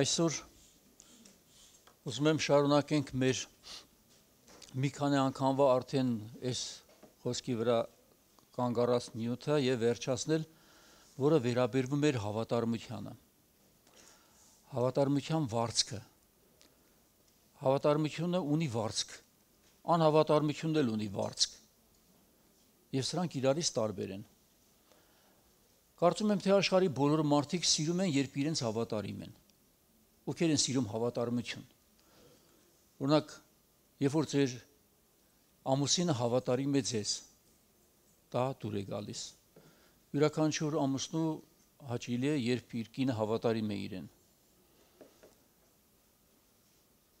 Այսօր ուզում եմ շարունակենք մեր մի քանի անգամվա արդեն այս խոսքի վրա կանգառած նյութը եւ վերջացնել, որը վերաբերվում էր հավատարմությանը։ Հավատարմության վարձքը։ Հավատարմությունը ունի վարձք։ Անհավատարմությունն էլ ունի վարձք։ Եվ սրանք իրարից տարբեր են։ Կարծում եմ, թե աշխարի բոլոր մարդիկ սիրում են, երբ իրենց հավատարիմ են ովքեր են սիրում հավատարմություն։ Օրինակ, երբ որ ձեր ամուսինը հավատարիմ է ձեզ, դա դուր է գալիս։ Յուրաքանչյուր ամուսնու հաճելի է, երբ իր կինը հավատարիմ է իրեն։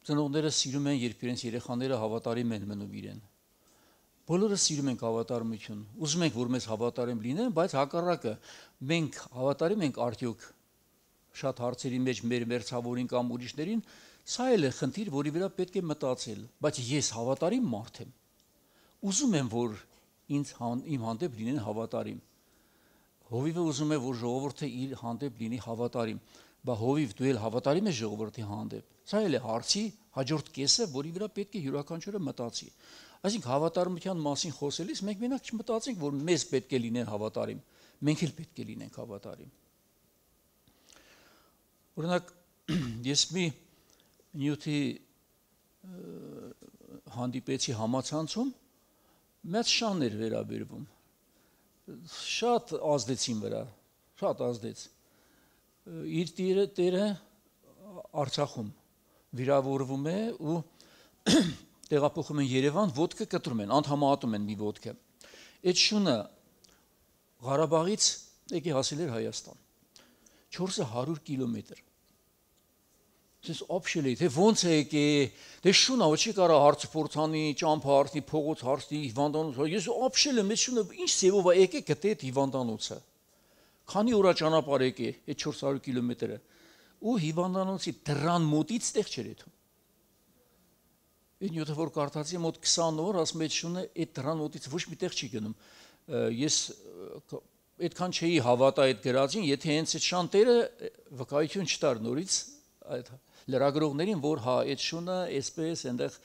Ծնողները սիրում են, երբ իրենց երեխաները հավատարիմ են մնում իրեն։ Բոլորը սիրում ենք հավատարմություն։ Ուզում ենք, որ մեզ հավատարիմ լինեն, բայց հակառակը մենք հավատարիմ ենք արդյոք շատ հարցերի մեջ մեր մերցավորին կամ ուրիշներին, սա էլ է խնդիր, որի վրա պետք է մտածել, բայց ես հավատարիմ մարդ եմ։ Ուզում եմ, որ ինձ հան, իմ հանդեպ լինեն հավատարիմ։ Հովիվը ուզում է, որ ժողովուրդը իր հանդեպ լինի հավատարիմ։ Բա հովիվ դու էլ հավատարիմ ես ժողովրդի հանդեպ։ Սա էլ է հարցի հաջորդ կեսը, որի վրա պետք է յուրաքանչյուրը մտածի։ Այսինքն հավատարմության մասին խոսելիս մենք մենակ չմտածենք, որ մեզ պետք է լինեն հավատարիմ։ Մենք էլ պետք է լինենք հավատարիմ։ Օրինակ ես մի նյութի հանդիպեցի համացանցում, մեծ շան էր վերաբերվում։ Շատ ազդեցին վրա, շատ ազդեց։ Իր տիրը տերը Արցախում վիրավորվում է ու տեղափոխում են Երևան, ոդկը կտրում են, անթամահատում են մի ոդկը։ Այդ շունը Ղարաբաղից եկի հասել էր Հայաստան։ 400 կիլոմետր։ Սենց օփշել է, թե ո՞նց է եկե։ Դե շունա, ոչ չի կարա հարց փորձանի, ճամփա հարցի, փողոց հարցի, հիվանդանոց։ Ես օփշել եմ, ես շունը ինչ սևով է եկե գտե այդ հիվանդանոցը։ Քանի օրա ճանապարհ եկե այդ 400 կիլոմետրը։ Ու հիվանդանոցի դրան մոտից տեղ չէր այդ։ Այդ նյութը որ կարդացի մոտ 20 օր, ասում է շունը այդ դրան մոտից ոչ մի տեղ չի գնում։ Ես այդքան չէի հավատա այդ գրածին, եթե հենց այդ շանտերը վկայություն չտար նորից այդ լրագրողներին, որ հա այդ շունը այսպես այնտեղ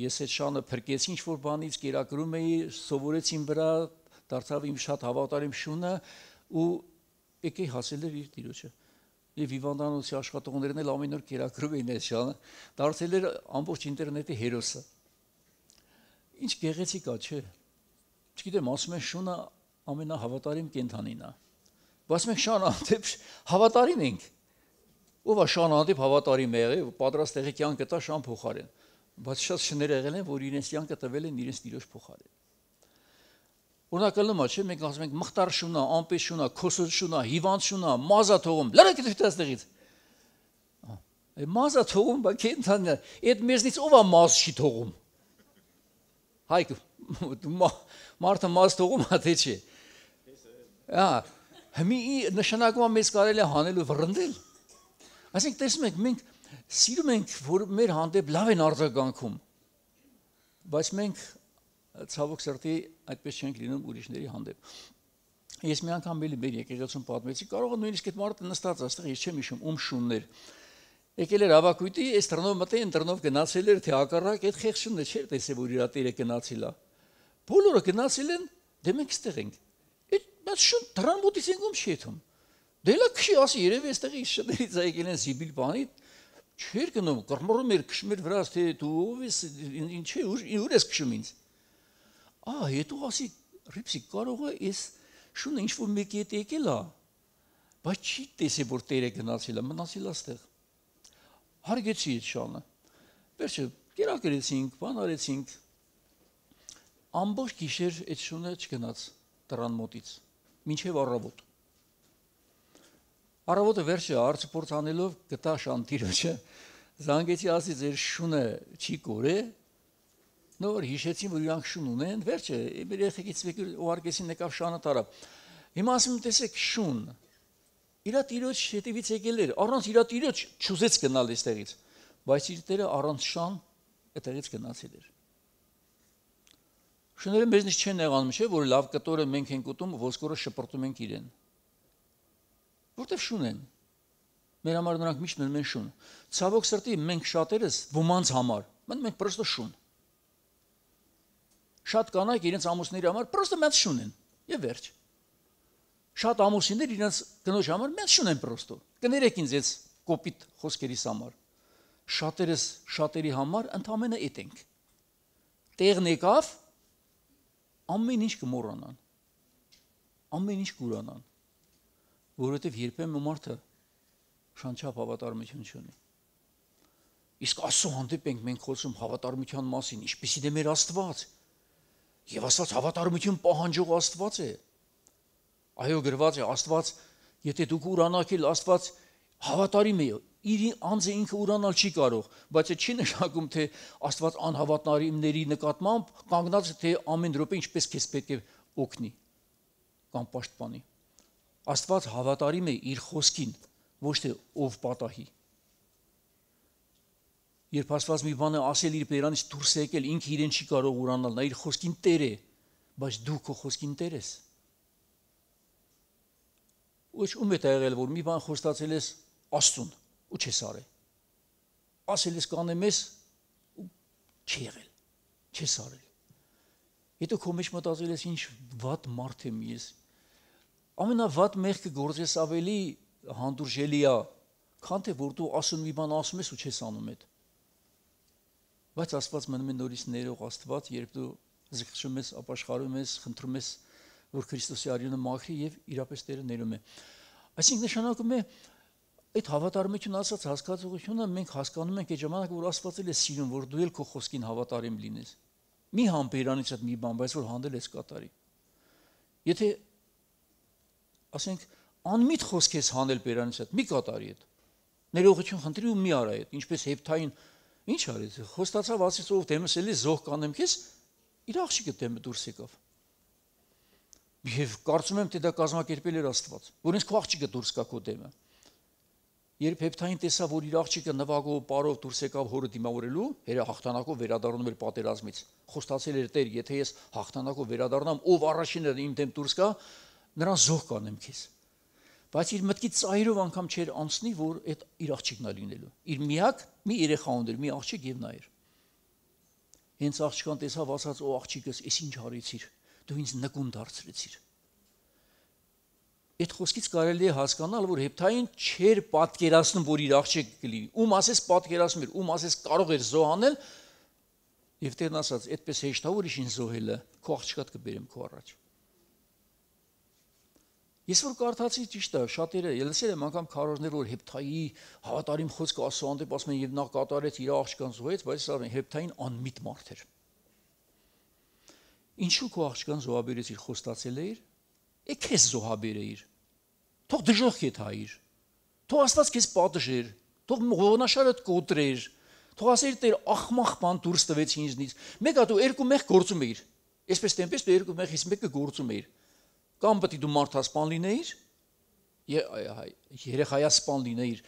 ես այդ շանը փրկեցի ինչ որ բանից կերակրում էի, սովորեցի վրա, դարձավ իմ շատ հավատարիմ շունը ու եկեի հասել էր իր տիրոջը։ Եվ Վիվանդանոսի աշխատողներն էլ ամեն օր կերակրում էին այդ շանը, դարձել էր ամբողջ ինտերնետի հերոսը։ Ինչ գեղեցիկ է, չէ՞։ Չգիտեմ, ասում են շունը ամենահավատարիմ կենթանին է։ Բայց մենք շան հանդիպ հավատարիմ ենք։ Ով է շան հանդիպ հավատարիմ եղել, պատրաստ եղել կյանքը տա շան փոխարեն։ Բայց շատ շներ եղել են, որ իրենց կյանքը տվել են իրենց ծիրոջ փոխարեն։ Օրնակալում է, չէ՞, մենք ասում ենք մխտարշունա, անպեշունա, քոսոզշունա, հիվանդշունա, մազա թողում։ Լրեք դու դաստեղից։ Այ մազա թողում, բա կենթանն է։ Այդ մեզնից ով է մազ չի թողում։ Հայկ, դու մարդը մազ թողում, հա թե՞ չէ։ Ա, հմի նշանակումը մեզ կարելի է հանել ու վռնդել։ Այսինքն տեսնում եք, մենք սիրում ենք, որ մեր հանդեպ լավ են արձագանքում։ Բայց մենք ցավոք սրտի այդպես չենք լինում ուրիշների հանդեպ։ Ես մի անգամ ելի մեր եկեղեցում պատմեցի, կարող է նույնիսկ այդ մարդը նստած այստեղ, ես չեմ հիշում, ում շուններ։ Եկել էր ավակույտի, այս տրնով մտել, ընտրնով գնացել էր, թե հակառակ այդ խեղճունը չէր տեսել, որ իր տերը գնացիլա։ Բոլորը գնացել են, դե մենք ստեղ ենք բայց շուն դրան մոտից ինքում չի եթում։ Դելա քշի ասի երևի այստեղի շներից եկել են Սիբիլ բանի չեր գնում կռմռում էր քշմեր վրա թե դու ով ես ինչ է ուր ես քշում ինձ։ Ա հետո ասի ռիպսի կարող է ես շունը ինչ որ մեկի հետ եկել է բայց չի տեսի որ տերը գնացել է մնացել է այստեղ հարգեցի այդ շանը վերջը կերակրեցինք բան արեցինք ամբողջ գիշեր այդ շունը չգնաց դրան մոտից մինչև առավոտ։ Առավոտը վերջը արծփորձ անելով գտա Շանտիրոջը, զանգեցի ասի ձեր շունը չի կորե։ Նոր հիշեցին, որ իրանք շուն ունեն, վերջը մեր երեխեքից մեկը ուղարկեցին եկավ շանը տարավ։ Հիմա ասում եմ, տեսեք շուն։ Իրա տիրոջ հետևից եկել էր, առանց իրա տիրոջ չուզեց գնալ այստեղից, բայց իր տերը առանց շան այդտեղից գնացել էր։ Շները մեզնից չեն նեղանում, չէ՞, որ լավ կտորը մենք ենք ուտում, ոսկորը շպրտում ենք իրեն։ Որտեվ շուն են։ Մեր համար նրանք միշտ մեն մեն շուն։ Ցավոք սրտի մենք շատերս ոմանց համար, մեն մենք պրոստո շուն։ Շատ կանայք իրենց ամուսների համար պրոստո մեծ շուն են։ Եվ վերջ։ Շատ ամուսիններ իրենց կնոջ համար մեծ շուն են պրոստո։ Կներեք ինձ այս կոպիտ խոսքերիս համար։ Շատերս շատերի համար ընդամենը էտ ենք։ Տեղն եկավ ամեն ինչ կմոռանան։ Ամեն ինչ կուրանան։ Որովհետև երբեմն մարդը շանչապ հավատարմություն չունի։ Իսկ Աստծո հանդեպ ենք մենք խոսում հավատարմության մասին, ինչպիսի դե մեր Աստված։ Եվ Աստված հավատարմություն պահանջող Աստված է։ Այո, գրված է Աստված, եթե դուք ուրանաք, Աստված Հավատարիմ է, իր անձը ինքը ուրանալ չի կարող, բայց դա չի նշանակում, թե Աստված անհավատարիմների նկատմամբ կանգնած թե ամեն րոպե ինչպես քեզ պետք է օգնի կամ պաշտպանի։ Աստված հավատարիմ է իր խոսքին, ոչ թե ով պատահի։ Երբ Աստված մի բան է ասել իր բերանից դուրս եկել, ինքը իրեն չի կարող ուրանալ, նա իր խոսքին տեր է, բայց դու քո խոսքին տեր ես։ Ոչ ում է դա եղել, որ մի բան խոստացել ես, Աստուն ու չես արել։ Ասել ես կանեմ ես ու չի եղել։ Չես արել։ Եթե քո մեջ մտածել ես ինչ վատ մարդ եմ ես։ Ամենավատ մեղքը գործես ավելի հանդուրժելի է, քան թե որ դու ասում մի բան ասում ես ու չես անում այդ։ Բայց Աստված մնում է նորից ներող Աստված, երբ դու զղջում ես, ապաշխարում ես, խնդրում ես, որ Քրիստոսի արյունը մաքրի եւ իրապես Տերը ներում է։ Այսինքն նշանակում է, նշանակ Այդ հավատարմություն ասած հասկացողությունը մենք հասկանում ենք այդ ժամանակ, որ Աստված էլ է սիրում, որ դու էլ քո խոսքին հավատարիմ լինես։ Մի համբերանից այդ մի բան, բայց որ հանդել ես կատարի։ Եթե ասենք անմիտ խոսք ես հանել բերանից այդ, մի կատարի այդ։ Ներողություն խնդրի ու մի արա այդ, ինչպես հեփթային ինչ արեց։ Խոստացավ ասից ով դեմս էլի զոհ կանեմ քեզ, իր աղջիկը դեմը դուրս եկավ։ Եվ կարծում եմ, թե դա կազմակերպել էր Աստված, որ ինձ քո աղջիկը դուրս կա քո դեմը։ Երբ հեփթային տեսավ, որ իր աղջիկը նվագով պարով դուրս եկավ հորը դիմավորելու, հերը հաղթանակով վերադառնում էր պատերազմից։ Խոստացել էր Տեր, եթե ես հաղթանակով վերադառնամ, ով առաջինը իմ դեմ դուրս գա, նրան զոհ կանեմ քեզ։ Բայց իր մտքի ծայրով անգամ չէր անցնի, որ այդ իր աղջիկն է լինելու։ Իր միակ մի երեխան էր, մի աղջիկ եւ նա էր։ Հենց աղջկան տեսավ, ասաց՝ «Օ աղջիկս, ես ինչ արեցիր։ Դու ինձ նկուն դարձրեցիր» այդ խոսքից կարելի է հասկանալ, որ հեփթային չէր պատկերացնում, որ իր աղջիկ կլինի։ Ում ասես պատկերացնում էր, ում ասես կարող էր զոհանել, եւ Տերն ասաց, այդպես հեշտ է ուրիշին զոհելը, քո աղջկատ կբերեմ քո առաջ։ Ես որ կարդացի ճիշտ է, շատերը ելսել եմ անգամ քարոզներ, որ հեփթայի հավատարիմ խոսքը ասում անդեպ ասում են եւ նա կատարեց իր աղջկան զոհեց, բայց սա հեփթային անմիտ մարդ էր։ Ինչու քո աղջկան զոհաբերեց իր խոստացել էր, է քեզ զոհաբերեիր։ Թող դժոխք է թայիր։ Թող Աստված քեզ պատժեր, թող ողնաշարդ կոտրեր, թող ասեր Տեր ախմախ բան դուրս տվեց ինձնից։ Մեկը դու երկու մեղ գործում էիր։ Այսպես տեմպես դու երկու մեղից մեկը գործում էիր։ Կամ պետք է դու մարդասպան լինեիր, երեխայասպան լինեիր։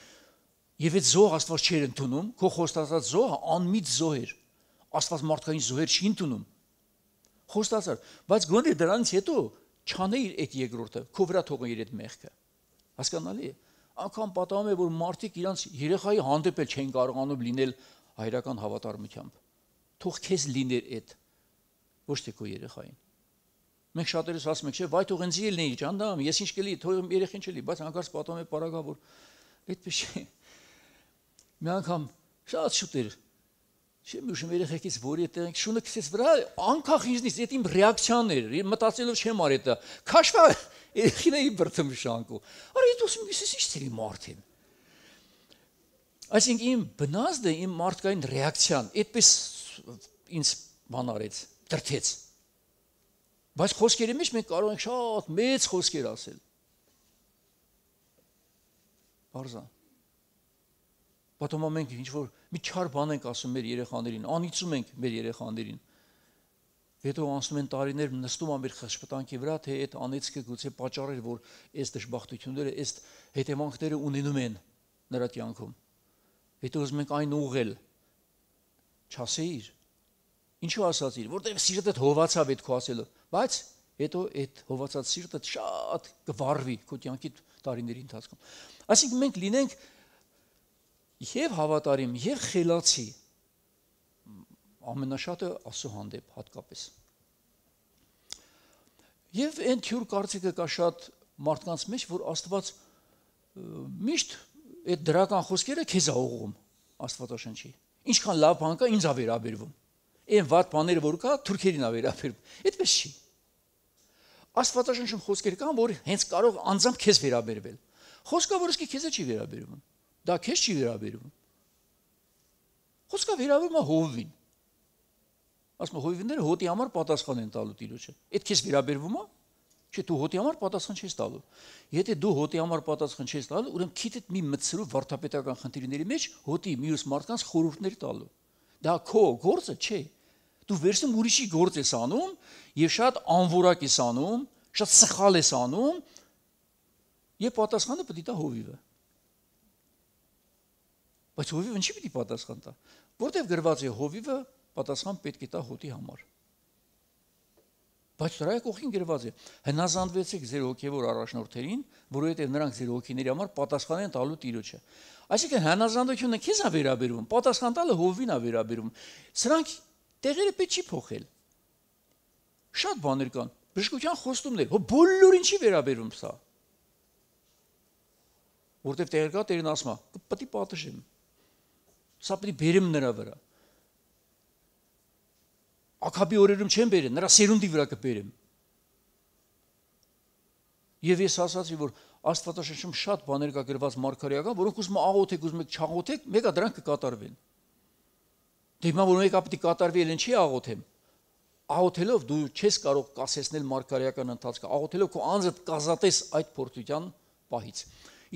Եվ այդ զոհ Աստված չէր ընդունում, քո խոստացած զոհը անմիջ զոհ էր։ Աստված մարդկային զոհեր չի ընդունում։ Խոստացար, բայց գոնե դրանից հետո չանեի այդ երկրորդը, քո վրա թողնի իր այդ մեղքը։ Հասկանալի է։ Անկան պատահում է, որ մարդիկ իրանց երեխայի հանդեպ էլ չեն կարողանում լինել հայրական հավատարմությամբ։ Թող քեզ լիներ այդ ոչ թե քո երեխային։ Մենք շատերս ասում ենք, չէ, վայ թող ինձ լինի ճանդամ, ես ինչ կլի, թող երեխին չլի, բայց հանկարծ պատահում է պարագա, որ այդպես չէ։ Մի անգամ շատ շուտ էր Չեմ ուշում երեխեքից որի հետ ենք շունը քսես վրա անկախ ինձնից այդ իմ ռեակցիան էր մտածելով չեմ արի դա քաշվա երեխին էի բրթում շանկու արա ես ուզում ես ինչ ծերի մարդին այսինքն իմ բնազդը իմ մարդկային ռեակցիան այդպես ինձ բան արեց դրթեց բայց խոսքերի մեջ մենք կարող ենք շատ մեծ խոսքեր ասել բարձր Պատոմա մենք ինչ որ մի չար բան ենք ասում մեր երեխաներին, անիծում ենք մեր երեխաներին։ Հետո անցնում են տարիներ նստում ամեր խշպտանքի վրա, թե այդ անեծքը գուցե պատճառել, որ այս դժբախտությունները, այս հետևանքները ունենում են նրա կյանքում։ Հետո ուզում ենք այն ուղղել։ Չասեիր։ Ինչու ասացիր, որտեղ սիրտդ հովացավ այդ քո ասելով, բայց հետո այդ հովացած սիրտը շատ կվառվի քո կյանքի տարիների ընթացքում։ Այսինքն մենք լինենք եւ հավատարիմ եւ խելացի ամենաշատը ասո հանդեպ հատկապես եւ այն թյուր կարծիքը կա շատ մարդկանց մեջ որ աստված միշտ այդ դրական խոսքերը քեզ է ուղում աստվածաշնչի ինչքան լավ բան կա ինձ ա վերաբերվում այն վատ բաները որ կա թուրքերին ա վերաբերվում այդպես չի աստվածաշնչում խոսքեր կան որ հենց կարող անձամբ քեզ վերաբերվել խոսքը որ իսկի քեզ չի վերաբերվում Դա քեզ չի վերաբերում։ Խոսքը վերաբերում է հովվին։ Ասում հովիվները հոտի համար պատասխան են տալու տիրոջը։ Այդ քեզ վերաբերվում է։ Չէ, դու հոտի համար պատասխան չես տալու։ Եթե դու հոտի համար պատասխան չես տալու, ուրեմն քիթդ մի մցրու վարդապետական խնդիրների մեջ հոտի մյուս մարդկանց խորհուրդներ տալու։ Դա քո գործը չէ։ Դու վերցնում ուրիշի գործ ես անում եւ շատ անվորակ ես անում, շատ սխալ ես անում, եւ պատասխանը պետք է տա հովիվը։ Բայց հովիվը ինչի՞ պիտի պատասխան տա։ Որտեվ գրված է հովիվը պատասխան պետք է տա հոտի համար։ Բայց դրա կողքին գրված է. հնազանդվեցեք ձեր հոգևոր առաջնորդերին, որովհետև նրանք ձեր հոգիների համար պատասխան են տալու Տիրոջը։ Այսինքն հնազանդությունը քեզ է վերաբերվում, պատասխան տալը հովին է վերաբերվում։ Սրանք տեղերը պետք չի փոխել։ Շատ բաներ կան, բժշկության խոստումներ, հո բոլոր ինչի վերաբերվում սա։ Որտեվ տեղեկա Տերն ասում է, պետք է պատժեմ։ Սա պետք է բերեմ նրա վրա։ Ակաբի օրերում չեմ բերել, նրա սերունդի վրա կբերեմ։ Եվ ես ասացի, որ Աստվածաշնչում շատ բաներ կա գրված մարգարեական, որոնք ուզում աղոթեք, ուզում եք չաղոթեք, մեկը դրանք կկատարվեն։ Դե հիմա որ մեկը պետք է կատարվի, ելեն չի աղոթեմ։ Աղոթելով դու չես կարող կասեցնել մարգարեական ընթացքը, աղոթելով քո անձը կազատես այդ փորձության պահից։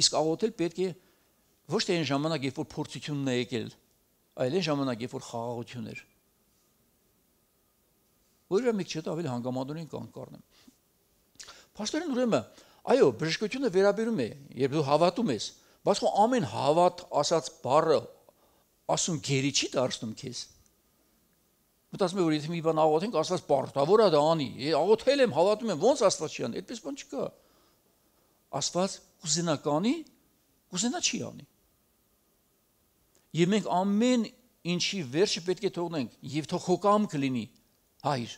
Իսկ աղոթել պետք է ոչ թե այն ժամանակ, երբ որ փորձությունն է եկել, այլ այն ժամանակ, երբ որ խաղաղություն էր։ Որը մեկ չտ ավելի հանգամանորեն կանգառնեմ։ Պաշտորեն ուրեմն, այո, բժշկությունը վերաբերում է, երբ դու հավատում ես, բայց քո ամեն հավատ ասած բառը ասում գերի չի դարձնում քեզ։ Մտածում եմ, որ եթե մի բան աղոթենք, ասված բարդավոր է դա անի։ Աղոթել եմ, հավատում եմ, ո՞նց Աստված չի անի։ Այդպես բան չկա։ Աստված կուզենա կանի, կուզենա չի անի։ Եվ մենք ամեն ինչի վերջը պետք է թողնենք եւ թող քո կամքը լինի հայր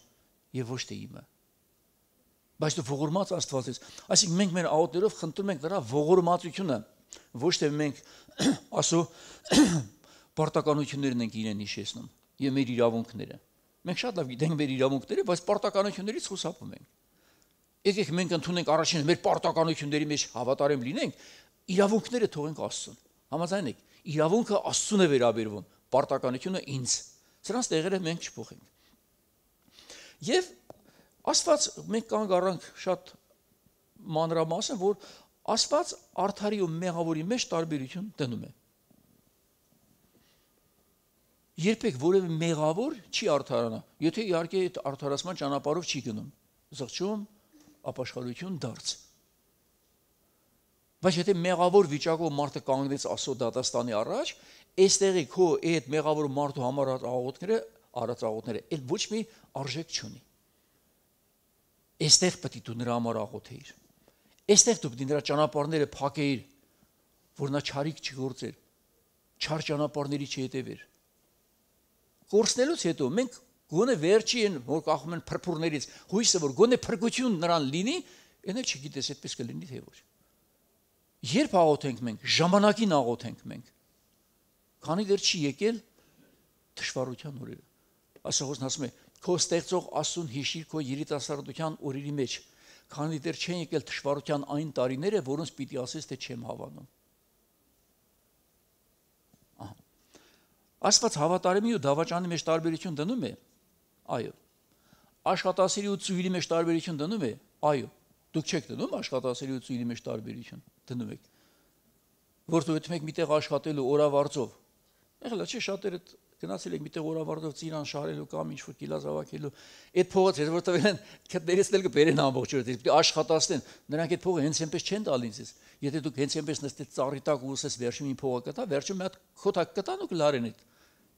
եւ ոչ թե իմը։ Բայց դու ողորմած Աստված ես։ Այսինքն մենք մեր աղոթներով խնդրում ենք նրա ողորմածությունը, ոչ թե մենք ասո պարտականություններն ենք իրեն հիշեցնում եւ մեր իրավունքները։ Մենք շատ լավ գիտենք մեր իրավունքները, բայց պարտականություններից խուսափում ենք։ Եկեք մենք ընդունենք առաջին մեր պարտականությունների մեջ հավատարիմ լինենք, իրավունքները թողենք Աստծուն։ Համաձայն եք, իրավունքը Աստծուն է վերաբերվում, պարտականությունը ինձ։ Սրանց տեղերը մենք չփոխենք։ Եվ Աստված մենք կանգ առանք շատ մանրամասն, որ Աստված արդարի ու մեղավորի մեջ տարբերություն դնում է։ Երբեք որևէ մեղավոր չի արդարանա, եթե իհարկե այդ արդարացման ճանապարհով չի գնում։ Զղջում, ապաշխարություն դարձ։ Բայց եթե մեղավոր վիճակով մարդը կանգնեց ասո դատաստանի առաջ, այստեղի քո այդ մեղավոր մարդու համար աղոթքները, արած աղոթքները, այլ ոչ մի արժեք չունի։ Այստեղ պետք է դու նրա համար աղոթեիր։ Այստեղ դու պետք է նրա ճանապարհները փակեիր, որ նա չարիք չգործեր, չար ճանապարհների չհետևեր։ Կորցնելուց հետո մենք գոնե վերջի են որ կախում են փրփուրներից հույսը որ գոնե փրկություն նրան լինի, այնը չգիտես այդպես կլինի թե ոչ։ Երբ աղոթենք մենք, ժամանակին աղոթենք մենք։ Քանի դեռ չի եկել դժվարության օրերը։ Աստուծոն ասում է. քո ստեղծող Աստուն հիշիր քո երիտասարդության օրերի մեջ, քանի դեռ չեն եկել դժվարության այն տարիները, որոնց պիտի ասես, թե չեմ հավանում։ Ահա։ Աստված հավատարիմի ու դավաճանի մեջ տարբերություն դնում է։ Այո։ Աշխատասիրի ու ծույլի մեջ տարբերություն դնում է։ Այո։ Դուք չեք դնում աշխատասիրությունի մեջ տարբերություն, դնում եք։ Որովհետև մեկ միտեղ աշխատելու օրավարձով։ Եղելա չէ շատերը գնացել եք միտեղ օրավարձով ծիրան շարելու կամ ինչ որ կիլազ հավաքելու։ Այդ փողը ձեր որ տվել են, դերեսնել կբերեն ամբողջը, պետք է աշխատացնեն։ Նրանք այդ փողը հենց այնպես չեն տալ ինձ։ Եթե դուք հենց այնպես նստեք ծառի տակ ու ուսես վերջին մի փողը կտա, վերջում մի հատ քոթակ կտան ու կլարեն այդ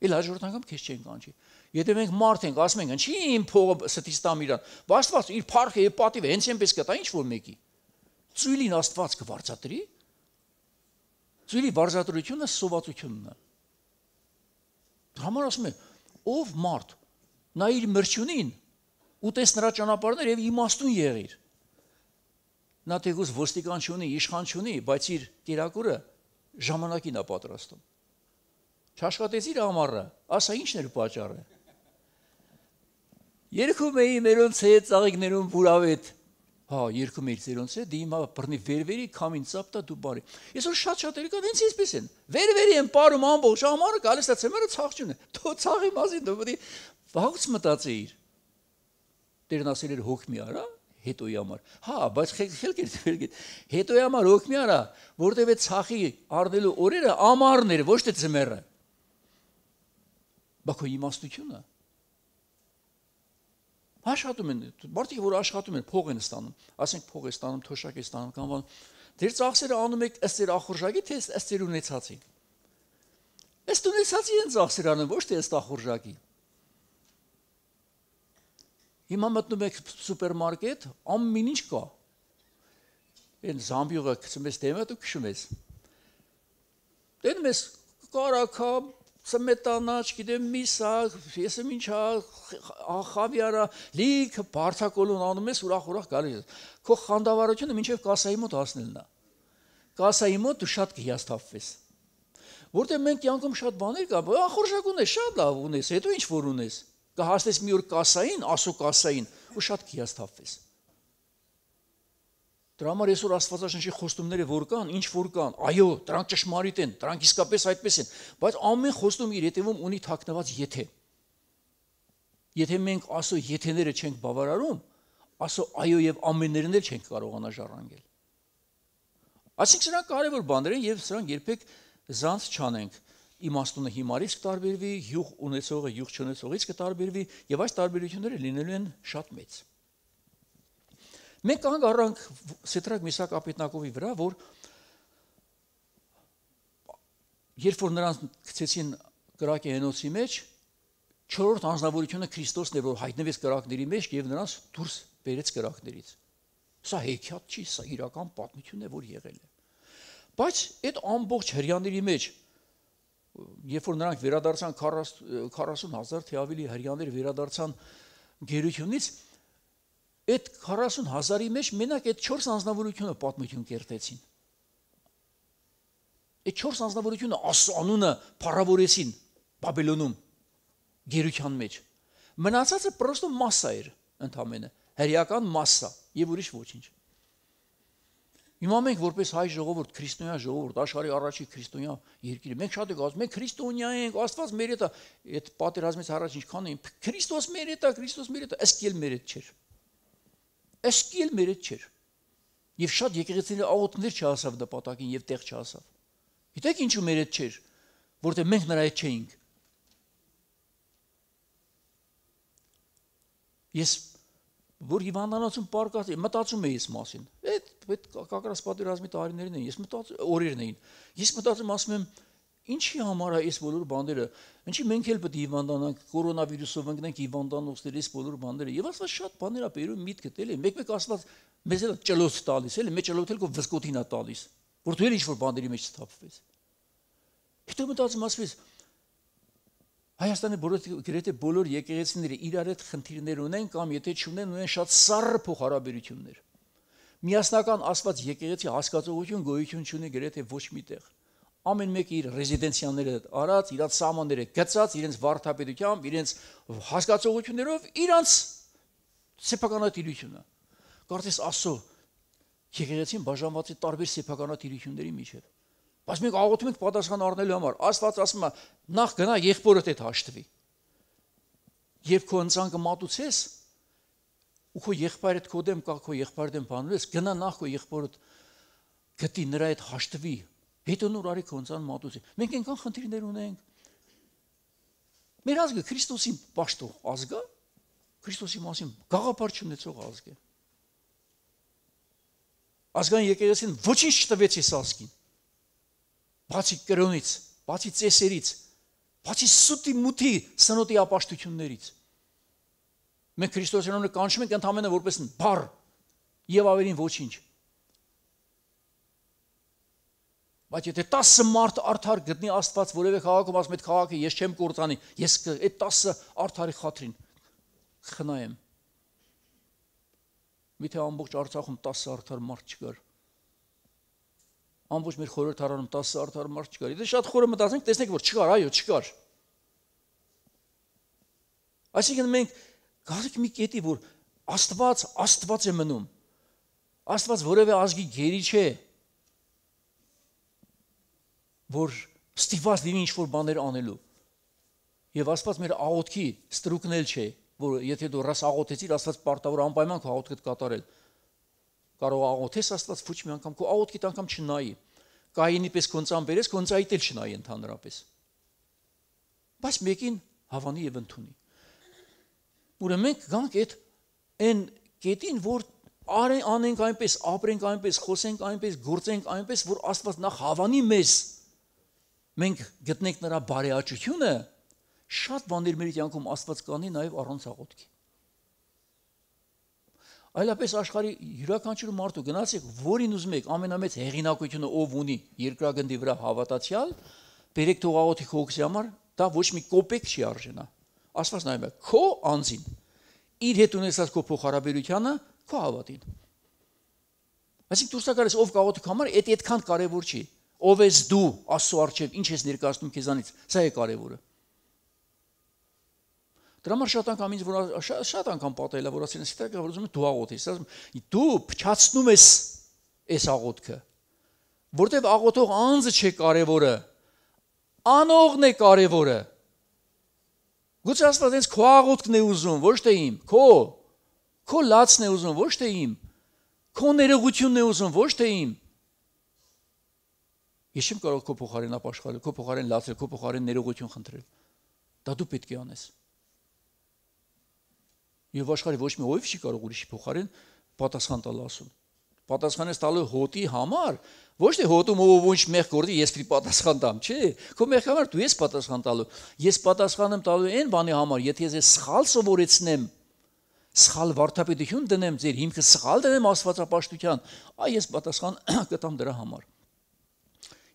Էլ հաջորդ անգամ քեզ չեն կանչի։ Եթե մենք մարդ ենք, ասում ենք, ինչի իմ փողը ստից տամ իրան։ Աստված իր փառքը եւ պատիվը հենց այնպես կտա, ինչ որ մեկի։ Ծույլին Աստված կվարձատրի։ Ծույլի վարձատրությունը սովածությունն է։ Դրա համար ասում եմ, ով մարդ, նա իր մրջունին ուտես նրա ճանապարհները եւ իմաստուն եղիր։ Նա թեգուս ոստիկան չունի, իշխան չունի, բայց իր կերակուրը ժամանակին է պատրաստում։ Չաշխատեց իր ամառը, ասա ի՞նչն էր պատճառը։ Երկում էի մերոնց հետ ծաղիկներում բուրավետ։ Հա, երկում էի ծերոնց հետ, դի դե հիմա բռնի վերվերի քամին ծապտա դու բարի։ Այսօր շատ շատերը կան, հենց ինչպես են։ Վերվերի են ապարում ամբողջ ամառը, գալիս է ցեմերը ցաղջուն է։ Դու ցաղի մազին դու պետք է վաղուց մտածեիր։ Տերն ասել էր հոգ մի արա, հետոյի համար։ Հա, բայց խելք էր դեր գիտ։ Հետոյի համար հոգ մի արա, որտեղ է ցախի արդելու օրերը ամառն էր, ոչ թե ձմեռը բա քո իմաստությունը աշխատում են մարդիկ որ աշխատում են փող են ստանում ասենք փող է ստանում թոշակ է ստանում կամ բան դեր ծախսերը անում եք ըստ ձեր ախորժակի թե ըստ ձեր ունեցածի ըստ ունեցածի են ծախսեր անում ոչ թե ըստ ախորժակի Հիմա մտնում եք սուպերմարկետ, ամեն ինչ կա։ Այն զամբյուղը գցում ես դեմը, դու քշում ես։ Դեն մեզ կարակա, սմետանա, չգիտեմ, միսակ, ես եմ ինչա, խավիարա, լիք բարձակոլուն անում ես ուրախ-ուրախ գալիս ես։ Քո խանդավառությունը մինչև կասայի մոտ հասնելն է։ Կասայի մոտ դու շատ կհիասթափվես որտեղ մենք կյանքում շատ բաներ կա, ախորժակ ունես, շատ լավ ունես, հետո ինչ որ ունես, կհասնես մի օր կասային, ասո կասային ու շատ կհիասթափվես։ Դրա համար այսօր Աստվածաշնչի խոստումները որ կան, ինչ որ կան, այո, դրանք ճշմարիտ են, դրանք իսկապես այդպես են, բայց ամեն խոստում իր հետևում ունի թաքնված եթե։ Եթե մենք ասո եթեները չենք բավարարում, ասո այո եւ ամեններն էլ չենք կարողանա ժառանգել։ Այսինքն սրանք կարևոր բաներ են եւ սրանք երբեք զանց չանենք իմաստունը հիմարից կտարբերվի, յուղ ունեցողը յուղ չունեցողից կտարբերվի եւ այս տարբերությունները լինելու են շատ մեծ։ Մենք կանգ առանք Սետրակ Միսակ Ապետնակովի վրա, որ երբ որ նրանց գցեցին կրակի հենոցի մեջ, չորրորդ անznավորությունը Քրիստոսն էր, որ հայտնվեց կրակների մեջ եւ նրանց դուրս բերեց կրակներից։ Սա հեքիաթ չի, սա իրական պատմություն է, որ եղել է։ Բայց այդ ամբողջ հрьяաների մեջ երբ որ նրանք վերադարձան 40 40000 թե ավելի հрьяաներ վերադարձան գերությունից, այդ 40 հազարի մեջ մենակ այդ 4 անznավորությունը պատմություն կերտեցին։ Այդ 4 անznավորությունը Աստծո անունը փառավորեցին Բաբելոնում գերության մեջ։ Մնացածը պրոստո մասսա էր ընդամենը, հերյական մասսա եւ ուրիշ ոչինչ։ Հիմա մենք որպես հայ ժողովուրդ, քրիստոնյա ժողովուրդ, աշխարհի առաջի քրիստոնյա երկիրը, մենք շատ ենք ասում, մենք քրիստոնյա ենք, Աստված մեր հետ է, այդ պատերազմից առաջ ինչքան էին, Քրիստոս մեր հետ է, Քրիստոս մեր հետ է, ըստ ել մեր հետ չէր։ Էսկի էլ մեր հետ չէր։ Եվ շատ եկեղեցին աղոթներ չհասավ նպատակին եւ տեղ չհասավ։ Գիտեք ինչու մեր հետ չէր, որտեղ մենք նրա հետ չէինք։ Ես որ Հիվանդանոցում պարկած մտածում էի այս մասին։ Այդ այդ կակրաս պատերազմի տարիներն էին։ Ես մտածում օրերն էին։ Ես մտածում ասում եմ, մտած, Ինչի համար է այս բոլոր բաները։ Ինչի մենք էլ պետք է հիվանդանանք, կորոնավիրուսով ընկնենք հիվանդանոցների այս բոլոր բաները։ Եվ ասված շատ բաներ է բերում միտքը դել է։ Մեկ-մեկ ասված մեզ էլ ճլոց տալիս, էլ մեջ ճլոթել կո վսկոտին է տալիս, որ դու էլ ինչ-որ բաների մեջ ստափվես։ Հետո մտածում ասվես Հայաստանի բոլոր գրեթե բոլոր եկեղեցիները իրար հետ խնդիրներ ունեն կամ եթե չունեն, ունեն շատ սառը փոխհարաբերություններ։ Միասնական ասված եկեղեցի հասկացողություն գոյություն չունի գրեթե ոչ միտեղ ամեն մեկը իր ռեզիդենցիաները արած, իրաց սահմանները գծած, իրենց վարդապետությամբ, իրենց հասկացողություններով իրանց սեփականատիրությունը։ Կարծես ասո եկեղեցին բաժանված է տարբեր սեփականատիրությունների միջև։ Բայց մենք աղոթում ենք պատասխան առնելու համար։ Աստված ասում է՝ նախ գնա եղբորդ հետ հաշտվի։ Երբ քո ընծանքը մատուցես, ու քո եղբայրդ քո դեմ կա քո եղբայրդ դեմ բանուես, գնա նախ քո եղբորդ գտի նրա հետ հաշտվի Հետո նոր արի քոնցան մատուցի։ Մենք այնքան խնդիրներ ունենք։ Մեր ազգը Քրիստոսի պաշտող ազգը, Քրիստոսի մասին գաղափար չունեցող ազգ է։ Ազգային եկեղեցին ոչինչ չտվեց այս ազգին։ Բացի կրոնից, բացի ծեսերից, բացի սուտի մութի սնոտի ապաշտություններից։ Մենք Քրիստոսյանունը կանչում ենք ընդհանրապես որպես բառ եւ ավելին ոչինչ։ Բայց եթե 10 մարդ արդար գտնի Աստված որևէ քաղաքում, ասում է, այդ քաղաքը ես չեմ կործանի, ես այդ 10 արդարի խաթրին խնայեմ։ Միթե ամբողջ Արցախում 10 արդար մարդ չկար։ Ամբողջ մեր խորհրդարանում 10 արդար մարդ չկար։ Եթե շատ խորը մտածենք, տեսնենք, որ չկար, այո, չկար։ Այսինքն մենք գալիք մի կետի, որ Աստված, Աստված է մնում։ Աստված որևէ ազգի գերի չէ, որ ստիված լինի ինչ-որ բաներ անելու։ Եվ Աստված մեր աղոթքի ստրուկն էլ չէ, որ եթե դու ռաս աղոթեցիր, Աստված պարտավոր անպայման քո աղոթքդ կատարել։ Կարող աղոթես Աստված ոչ մի անգամ քո աղոթքիդ անգամ չնայի։ Կայինի պես կոնցան բերես, կոնցայիդ էլ չնայի ընդհանրապես։ Բայց մեկին հավանի եւ ընդունի։ Ուրեմն մենք գանք այդ այն կետին, որ արեն անենք այնպես, ապրենք այնպես, խոսենք այնպես, գործենք այնպես, որ Աստված նախ հավանի մեզ մենք գտնենք նրա բարեաճությունը, շատ բաներ մեր կյանքում Աստված կանի նաև առանց աղոթքի։ Այլապես աշխարի յուրաքանչյուր մարդու գնացեք, որին ուզում եք, ամենամեծ հեղինակությունը ով ունի երկրագնդի վրա հավատացյալ, բերեք թող աղոթի քոքսի համար, դա ոչ մի կոպեկ չի արժենա։ Աստված նայում է քո անձին, իր հետ ունեցած քո փոխհարաբերությունը, քո հավատին։ Այսինքն դուրս գալիս ով կաղոթի համար, այդ այդքան կարևոր չի։ Ով ես դու Աստծո արչև, ինչ ես ներկայացնում քեզանից։ Սա է կարևորը։ Դրա համար շատ անգամ ինձ որ շատ անգամ պատահել է, որ ասեն, «Իսկ դա որ ուզում եմ դու աղոթես»։ Ասում, «Դու փչացնում ես այս աղոթքը»։ Որտեվ աղոթող անձը չէ կարևորը, անողն է կարևորը։ Գուցե Աստված ինձ քո աղոթքն է ուզում, ոչ թե իմ, քո։ Քո լացն է ուզում, ոչ թե իմ։ Քո ներողությունն է ուզում, ոչ թե իմ։ Ես չեմ կարող քո փոխարեն ապաշխարել, քո փոխարեն լացել, քո փոխարեն ներողություն խնդրել։ Դա դու պետք է անես։ Եվ աշխարհի ոչ մի ով չի կարող ուրիշի փոխարեն պատասխան տալ ասում պատասխանը տալու հոտի համար, ոչ թե հոտում ով ինչ մեղ գործի, ես պիտի պատասխան տամ, չէ։ Քո մեղքի համար դու ես պատասխան տալու։ Ես պատասխան եմ տալու այն բանի համար, եթե ես սխալ սովորեցնեմ, սխալ վարդապետություն դնեմ ձեր հիմքը սխալ դնեմ աստվածապաշտության, այ ես պատասխան կտամ դրա համար։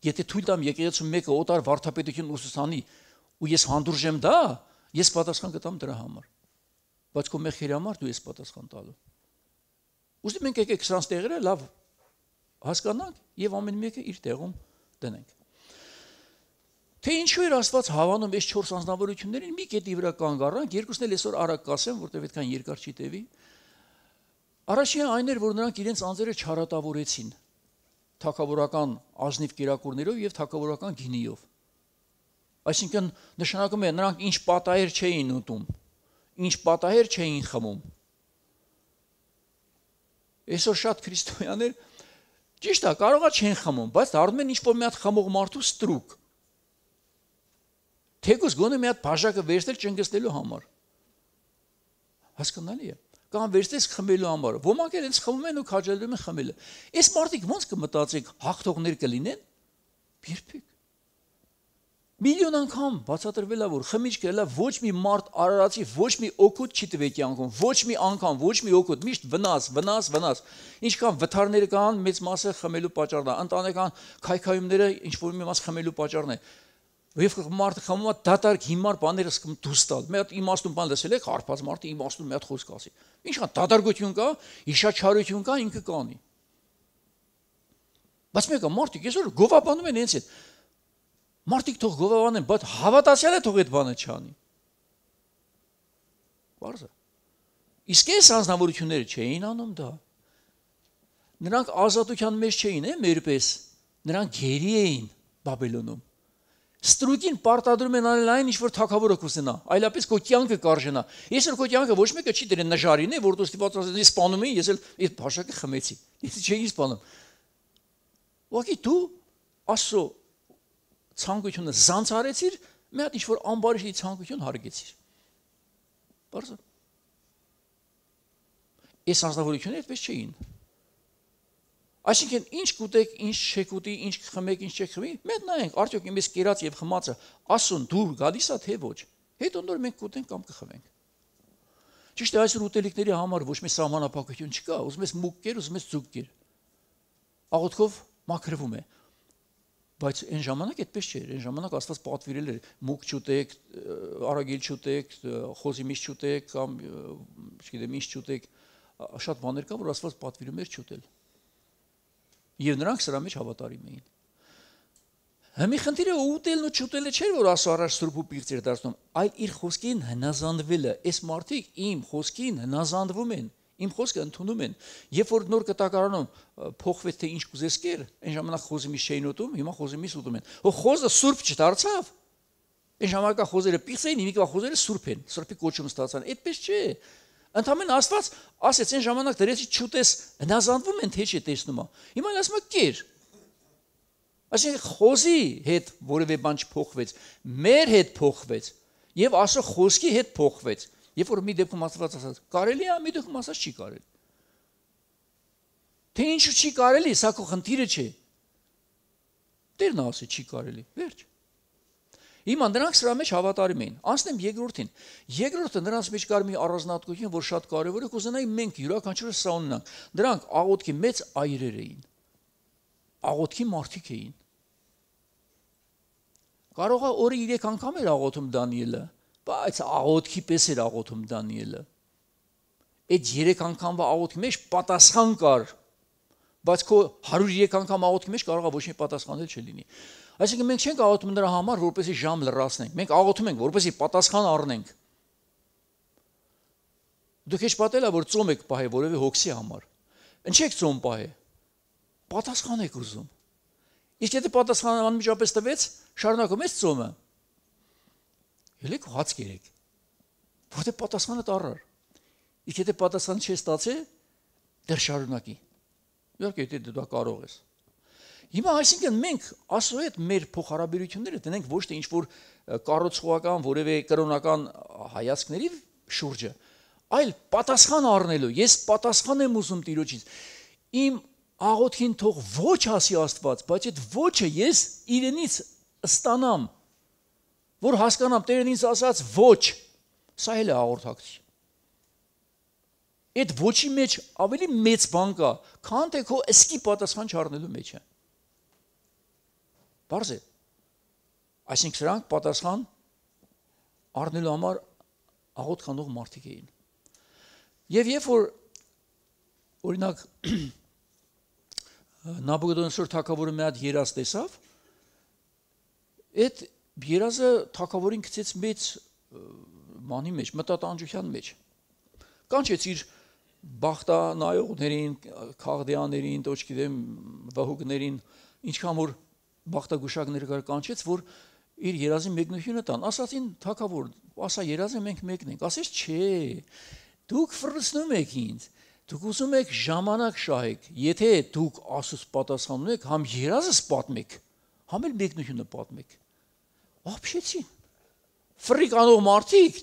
Եթե թույլ տամ եկեղեցու մեկը օտար վարդապետություն ուսուսանի ու ես հանդուրժեմ դա, ես պատասխան կտամ դրա համար։ Բայց քո մեղքերի համար դու ես պատասխան տալու։ Ուստի մենք եկեք սրանց տեղերը լավ հասկանանք եւ ամեն մեկը իր տեղում դնենք։ Թե ինչու էր Աստված հավանում այս 4 անznավորություններին մի կետի վրա կանգ առանք, երկուսն էլ այսօր արագ կասեմ, որտեղ այդքան երկար չի տևի։ Առաջինը այն էր, որ նրանք իրենց անձերը չարատավորեցին թակավորական ազնիվ կերակուրներով եւ թակավորական գինիով։ Այսինքն նշանակում է նրանք ինչ պատահեր չէին ուտում, ինչ պատահեր չէին խմում։ Այսօր շատ քրիստոյաներ ճիշտ է, կարողա չեն խմում, բայց դառնում են ինչ-որ մի հատ խմող մարդու ստրուկ։ Թեկուզ գոնե մի հատ բաժակը վերցնել ճնգստելու համար։ Հասկանալի է կամ վերցնես խմելու համար։ Ոմանք էլ ինձ խմում են ու քաջալերում են խմելը։ Այս մարդիկ ո՞նց կմտածենք հաղթողներ կլինեն։ Երբեք։ Միլիոն անգամ բացատրվել է որ խմիչքը հələ ոչ մի մարդ արարածի ոչ մի օգուտ չի տվել կյանքում, ոչ մի անգամ, ոչ մի օգուտ, միշտ վնաս, վնաս, վնաս։ Ինչքան վթարները կան մեծ մասը խմելու պատճառն է, ընտանեկան քայքայումները ինչ որ մի մաս խմելու պատճառն է։ Եվ մարդը խմում է դատարկ հիմար բաները սկսում դուրս տալ։ Մի հատ իմաստուն բան լսել եք, հարբած մարդը իմաստուն մի հատ խոսք ասի։ Ինչ կա, դատարկություն կա, հիշաչարություն կա, ինքը կանի։ Բայց մեկը մարդիկ այսօր գովաբանում են հենց այդ։ Մարդիկ թող գովաբանեն, բայց հավատացյալը թող այդ բանը չանի։ Բարձր։ Իսկ այս անznավորությունները չէին անում դա։ Նրանք ազատության մեջ չէին, է, մերպես։ Նրանք գերի էին Բաբելոնում Ստրուկին պարտադրում են անել այն, ինչ որ թակավորը կուզենա, այլապես քո կյանքը կարժենա։ Ես էլ քո կյանքը ոչ մեկը չի դրել նժարին, որտու ստիպված ասես, ես սպանում եմ, ես էլ այս բաշակը խմեցի։ Ես չէի սպանում։ Ուղղակի դու ասո ցանկությունը զանցարեցիր, մի հատ ինչ որ անբարիշի ցանկություն հարգեցիր։ Բարձր։ Այս անznավորությունը այդպես չէին։ Այսինքն ինչ կուտեք, ինչ չեք ուտի, ինչ կխմեք, ինչ չեք խմի, մենք նայենք, արդյոք իմից կերած եւ խմածը ասուն դուր գալիս է թե ոչ։ Հետո նոր մենք կուտենք կամ կխմենք։ Ճիշտ է, այս ուտելիքների համար ոչ մի սահմանափակություն չկա, ուզում ես մուկ կեր, ուզում ես ձուկ կեր։ Աղոթքով մաքրվում է, բայց այն ժամանակ այդպես չէր այն ժամանակ աստված պատվիրել էր մուկ չուտեք արագիլ չուտեք խոզի միշ չուտեք կամ չգիտեմ ինչ չուտեք շատ բաներ կա որ աստված պատվիրում էր չուտել Եվ նրանք սրա մեջ հավատարիմ էին։ Հիմի խնդիրը ուտելն ու չուտելը չէր, որ ասո առաջ սրբու պիղծ էր դարձնում, այլ իր խոսքին հնազանդվելը։ Այս մարդիկ իմ խոսքին հնազանդվում են, իմ խոսքը ընդունում են։ Երբ որ նոր կտակարանում փոխվեց թե ինչ կուզես կեր, այն ժամանակ խոզի մի չէին ուտում, հիմա խոզի մի ուտում են։ Հո խոզը սուրբ չդարձավ։ Այն ժամանակա խոզերը պիղծ էին, հիմիկվա խոզերը սուրբ են, սրբի կոչում ստացան։ Այդպես չէ։ Ընդամենը Աստված ասեց այն ժամանակ դրեցի չուտես հնազանդվում են թե չի տեսնում է։ Հիմա ասում է կեր։ Այսինքն խոզի հետ որևէ բան չփոխվեց, մեր հետ փոխվեց եւ ասո խոսքի հետ փոխվեց։ Երբ որ մի դեպքում Աստված ասաց, կարելի է, մի դեպքում ասած չի կարելի։ Թե ինչու չի կարելի, սա քո խնդիրը չէ։ Տերն ասի չի կարելի։ Վերջ։ Հիմա նրանք սրա մեջ հավատարիմ էին։ Անցնեմ երկրորդին։ Երկրորդը նրանց մեջ կար մի առանձնատկություն, որ շատ կարևոր է, կուզենայի մենք յուրաքանչյուրը սա ունենանք։ Նրանք աղոթքի մեծ այրեր էին։ Աղոթքի մարդիկ էին։ Կարող է օրը 3 անգամ էր աղոթում Դանիելը, բայց աղոթքի պես էր աղոթում Դանիելը։ Այդ 3 անգամվա աղոթքի մեջ պատասխան կար բայց քո 103 անգամ աղոթքի մեջ կարող է ոչ մի պատասխան չլինի։ Այսինքն մենք չենք աղոթում դրա համար, որպեսզի ժամ լրացնենք։ Մենք աղոթում ենք, որպեսզի պատասխան առնենք։ Դուք ինչ պատելա, որ ծոմ եք պահե որևէ հոգսի համար։ Ինչի՞ եք ծոմ պահե։ Պատասխան եք ուզում։ Իսկ եթե պատասխանը անմիջապես տվեց, շարունակում ես ծոմը։ Ելեք հաց կերեք։ Որտե պատասխանը տարար։ Իսկ եթե պատասխան չի ստացել, դեռ շարունակի։ Իհարկե, դա կարող ես։ Հիմա այսինքն մենք Աստծո հետ մեր փոխհարաբերությունները դնենք ոչ թե ինչ-որ կառուցողական որևէ կրոնական հայացքների շուրջը, այլ պատասխան առնելու։ Ես պատասխան եմ ուզում Տիրոջից։ Իմ աղոթքին թող ոչ ասի Աստված, բայց այդ ոչը ես իրենից ստանամ, որ հասկանամ Տերն ինձ ասած ոչ։ Սա էլ է հաղորդակցություն այդ ոչի մեջ ավելի մեծ բան կա, քան թե քո իսկի պատասխան չառնելու մեջ է։ Բարզ է։ Այսինքն սրանք պատասխան առնելու համար աղոտ կանող մարդիկ էին։ Եվ երբ որ օրինակ Նաբուգոդոնոսոր թագավորը մի հատ երազ տեսավ, այդ երազը թագավորին գցեց մեծ մանի մեջ, մտատանջության մեջ։ Կանչեց իր բախտանայողներին, քաղդեաներին, ոչ գիտեմ, վահուկներին, ինչքան որ բախտագուշակներ կար կանչեց, որ իր երազի մեկնությունը տան։ Ասացին թակավոր, ասա երազը մենք մեկն ենք։ Ասես չէ։ Դուք ֆրուսնում եք ինձ։ Դուք ուզում եք ժամանակ շահեք։ Եթե դուք Աստծո պատասխանում եք, համ երազս պատմեք, համ էլ մեկնությունը պատմեք։ Ափշեցին։ Ֆրիկ անող մարդիկ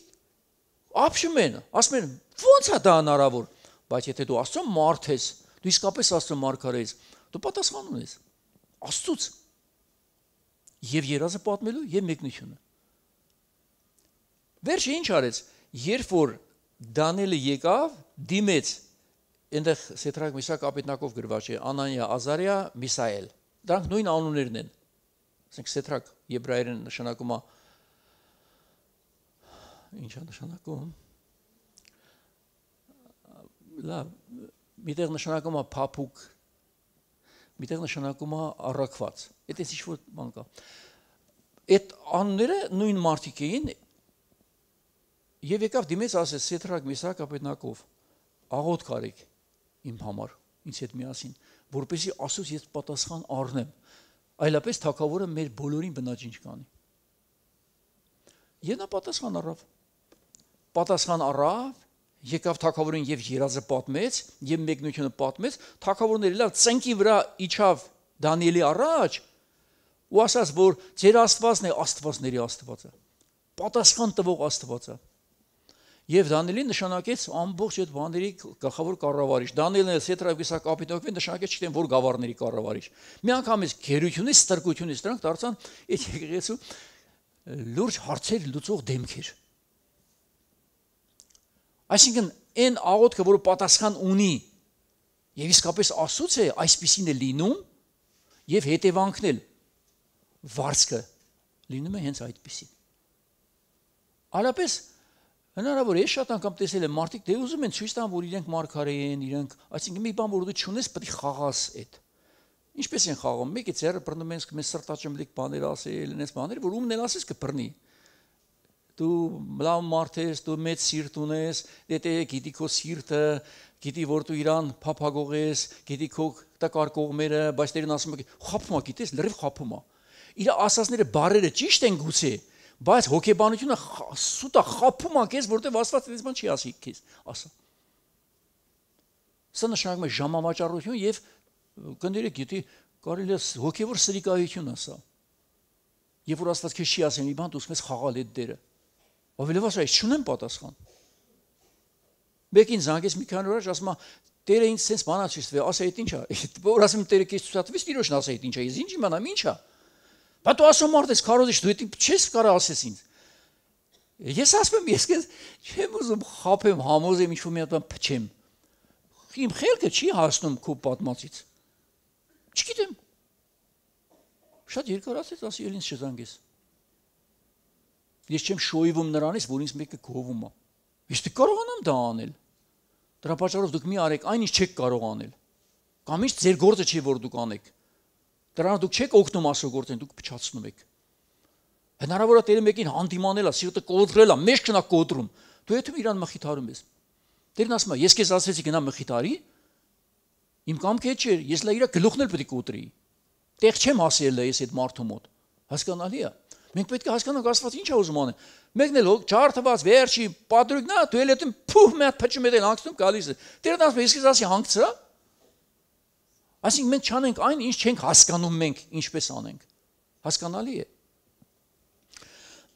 ափշում են, ասում են, ո՞նց է դա հնարավոր։ Բայց եթե դու Աստծո մարդ ես, դու իսկապես Աստծո մարգար ես, դու պատասխանում ես։ Աստծո Եվ երազը պատմելու եւ մեկնությունը։ Վերջը ինչ արեց, երբ որ Դանիելը եկավ, դիմեց այնտեղ Սետրակ Միսակ Ապետնակով գրված է Անանիա, Ազարիա, Միսայել։ Դրանք նույն անուններն են։ Ասենք Սետրակ եբրայերեն նշանակում է ինչ է նշանակում։ Լավ, միտեղ նշանակում է փափուկ, միտեղ նշանակում է առաքված։ Այդ էս ինչ-որ բան կա։ Այդ անները նույն մարդիկ էին եւ եկավ դիմեց ասես Սետրակ Միսակ Ապետնակով աղոտ կարիք իմ համար ինձ հետ միասին որպեսի Աստծո ես պատասխան առնեմ այլապես թակավորը մեր բոլորին բնաջինչ կանի։ Ենա պատասխան առավ։ Պատասխան առավ եկավ թակավորին եւ երազը պատմեց եւ մեկնությունը պատմեց թակավորն էլ ծնկի վրա իջավ դանիելի առաջ ու ասաց որ ձեր աստվածն է աստվածների աստվածը պատասխան տվող աստվածը Եվ Դանիելին նշանակեց ամբողջ այդ բաների գլխավոր կառավարիչ։ Դանիելն էլ Սետրավիսա կապիտոկվին նշանակեց չգիտեմ որ գավառների կառավարիչ։ Միանգամից գերությունից, ստրկությունից դրանք դարձան այդ եկեղեցու լուրջ հարցեր լուծող դեմքեր։ Այսինքն այն աղոթքը, որը պատասխան ունի, եւ իսկապես Աստծո է, այսպեսին է լինում եւ հետևանքն էլ վարձքը լինում է հենց այդպեսին։ Արապես հնարավոր է շատ անգամ տեսել եմ մարդիկ դե ուզում են ցույց տան որ իրենք մարգարե են, իրենք, այսինքն մի բան որ դու չունես, պետք է խաղաս այդ։ Ինչպես են խաղում։ Մեկը ծերը բռնում են, մեզ սրտաճմլիկ բաներ ասել, այնպես բաներ, որ ումն էլ ասես կբռնի դու լավ մարդ ես, դու մեծ սիրտ ունես, դե գիտի քո սիրտը, գիտի որ դու իրան փափագող ես, գիտի քո տակարկողները, բայց դերն ասում է խափում է, գիտես, լրիվ խափում է։ Իր ասածները բարերը ճիշտ են գուցե, բայց հոգեբանությունը սուտա խափում է քեզ, որտեղ Աստված այդպես բան չի ասի քեզ, ասա։ Սա նշանակում է ժամավաճառություն եւ գնդերը գիտի կարելի է հոգեվոր սրիկայություն ասա։ Եվ որ Աստված քեզ չի ասեն, իբան դու ուզում ես խաղալ այդ դերը։ Ովելով ասա, ես չունեմ պատասխան։ Մեկին զանգեց մի քանի օր առաջ, ասում է, Տերը ինձ sense բանացիս տվել, ասա, այդ ի՞նչ է։ Որ ասում Տերը քեզ ցուցատվեց, իրոշն ասա, այդ ի՞նչ է։ Ես ինչ իմանամ, ի՞նչ է։ Բա դու ասում մարդ ես, քարոզիչ, դու դա չես կարող ասես ինձ։ Ես ասում եմ, ես քեզ չեմ ուզում խափեմ, համոզեմ, ինչ-որ մի հատ բան փչեմ։ Իմ խելքը չի հասնում քո պատմածից։ Չգիտեմ։ Շատ երկար ասեց, ասի, ելինս չզանգես։ Ես չեմ շոյվում նրանից, որ ինձ մեկը գովում է։ Ես դե կարողանամ դա անել։ Դրա պատճառով դուք մի արեք այն, ինչ չեք կարող անել։ Կամ ինչ ձեր գործը չի, որ դուք անեք։ Դրանով դուք չեք օգնում ասոգորտեն, դուք փչացնում եք։ Հնարավոր է տերը մեկին հանդիմանելա, սիրտը կոտրելա, մեջ կնա կոտրում։ Դու եթե իրան մխիթարում ես։ Տերն ասում է, ես քեզ ասացի գնա մխիթարի։ Իմ կամքը չէր, ես լա իրա գլուխն էլ պետք է կոտրեի։ Տեղ չեմ հասել ես այդ մարդու մոտ։ Հասկանալի է։ Մենք պետք է հասկանանք Աստված ինչ է ուզում անել։ Մեկն էլ չարթված վերջի պատրուկն է, դու էլ դեմ փուհ մի հատ փչում եդել հանգստում գալիս է։ Տերն ասում է, իսկ ասի հանգցրա։ Այսինքն մենք չանենք այն, ինչ չենք հասկանում մենք, ինչպես անենք։ Հասկանալի է։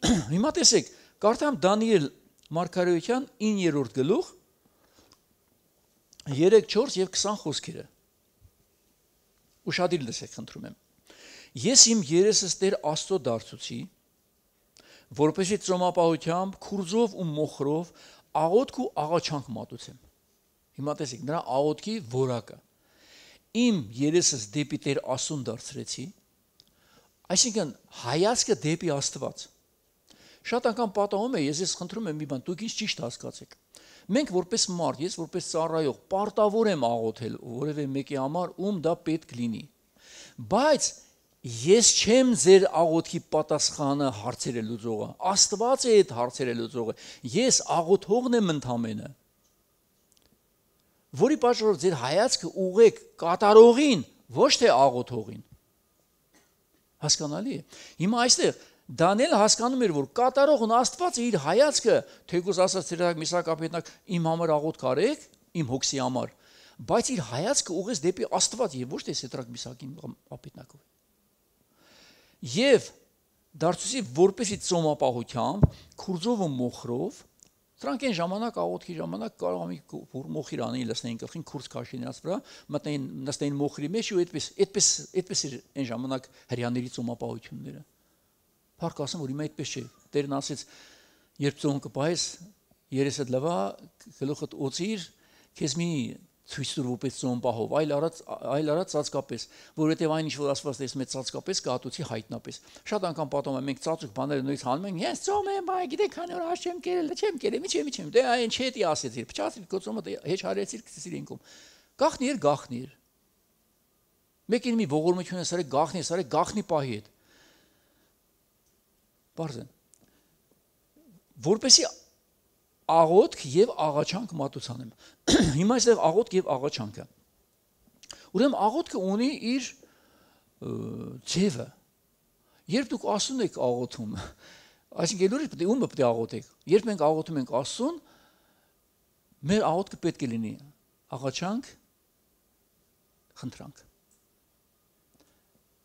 Հիմա տեսեք, կարդամ Դանիել Մարգարեոյան 9-րդ գլուխ 3, 4 եւ 20 խոսքերը։ Ուշադիր լսեք, խնդրում եմ։ Ես իմ երեսս Տեր Աստծո դարձուցի, որպեսի ծոմապահությամբ, քուրձով ու մոխրով աղոթք ու աղաչանք մատուցեմ։ Հիմա տեսեք նրա աղոթքի որակը։ Իմ երեսս դեպի Տեր Աստուն դարձրեցի, այսինքն հայացքը դեպի Աստված։ Շատ անգամ պատահում է, ես ես խնդրում եմ մի բան, դուք ինձ ճիշտ հասկացեք։ Մենք որպես մարդ, ես որպես ծառայող, պարտավոր եմ աղոթել որևէ մեկի համար, ում դա պետք լինի։ Բայց ես չեմ ձեր աղոթքի պատասխանը հարցերը լուծողը աստված է այդ հարցերը լուծողը ես աղոթողն եմ ընդամենը որի պատճառով ձեր հայացքը ուղեք կատարողին ոչ թե աղոթողին հասկանալի է հիմա այստեղ Դանիել հասկանում էր որ կատարողն աստված է իր հայացքը թեկուզ ասած ծերակ միսակապետնակ իմ համար աղոթք արեք իմ հոգսի համար բայց իր հայացքը ուղես դեպի աստված եւ ոչ թե ծերակ միսակին ապետնակով եւ դարձուցի որպեսի ծոմապահությամբ քուրձով ու մոխրով Սրանք այն ժամանակ աղոթքի ժամանակ կարող ամի մոխիր անեին լցնեին գլխին քուրս քաշին իրաց վրա, մտնեին նստեին մոխրի մեջ ու այդպես այդպես այդպես էր այն ժամանակ հрьяաների ծոմապահությունները։ Փառք ասեմ, որ հիմա այդպես չէ։ Տերն ասեց, երբ ծոմ կպահես, երեսդ լվա, գլուխդ օծիր, քեզ մի ցույց տուր որպես ծոմպահով, այլ առած այլ առած ծածկապես, որովհետև այն ինչ որ ասված է, մեծ ծածկապես կհատուցի հայտնապես։ Շատ անգամ պատում եմ, մենք ծածկ բաները նույնիսկ հանում ենք, ես ծոմ եմ, այ գիտեք, քանի որ աշ չեմ կերել, չեմ կերել, միչե միչե, դե այն չէ դի ասեցիր, փչացիր գոցումը, հեչ հարեցիր քսիր ինքում։ Գախնի էր, գախնի էր։ Մեկին մի ողորմություն է, սարի գախնի, սարի գախնի պահի հետ։ Բարձր որպեսի աղոտք եւ աղաչանք մատուցան եմ։ Հիմա այստեղ աղոտք եւ աղաչանքը։ Ուրեմն աղոտքը ունի իր ձևը։ Երբ դուք ասում եք աղոթում, այսինքն ելուրի պետք է ումը պետք է աղոթեք։ Երբ մենք աղոթում ենք ասուն, մեր աղոթքը պետք է լինի աղաչանք, խնդրանք։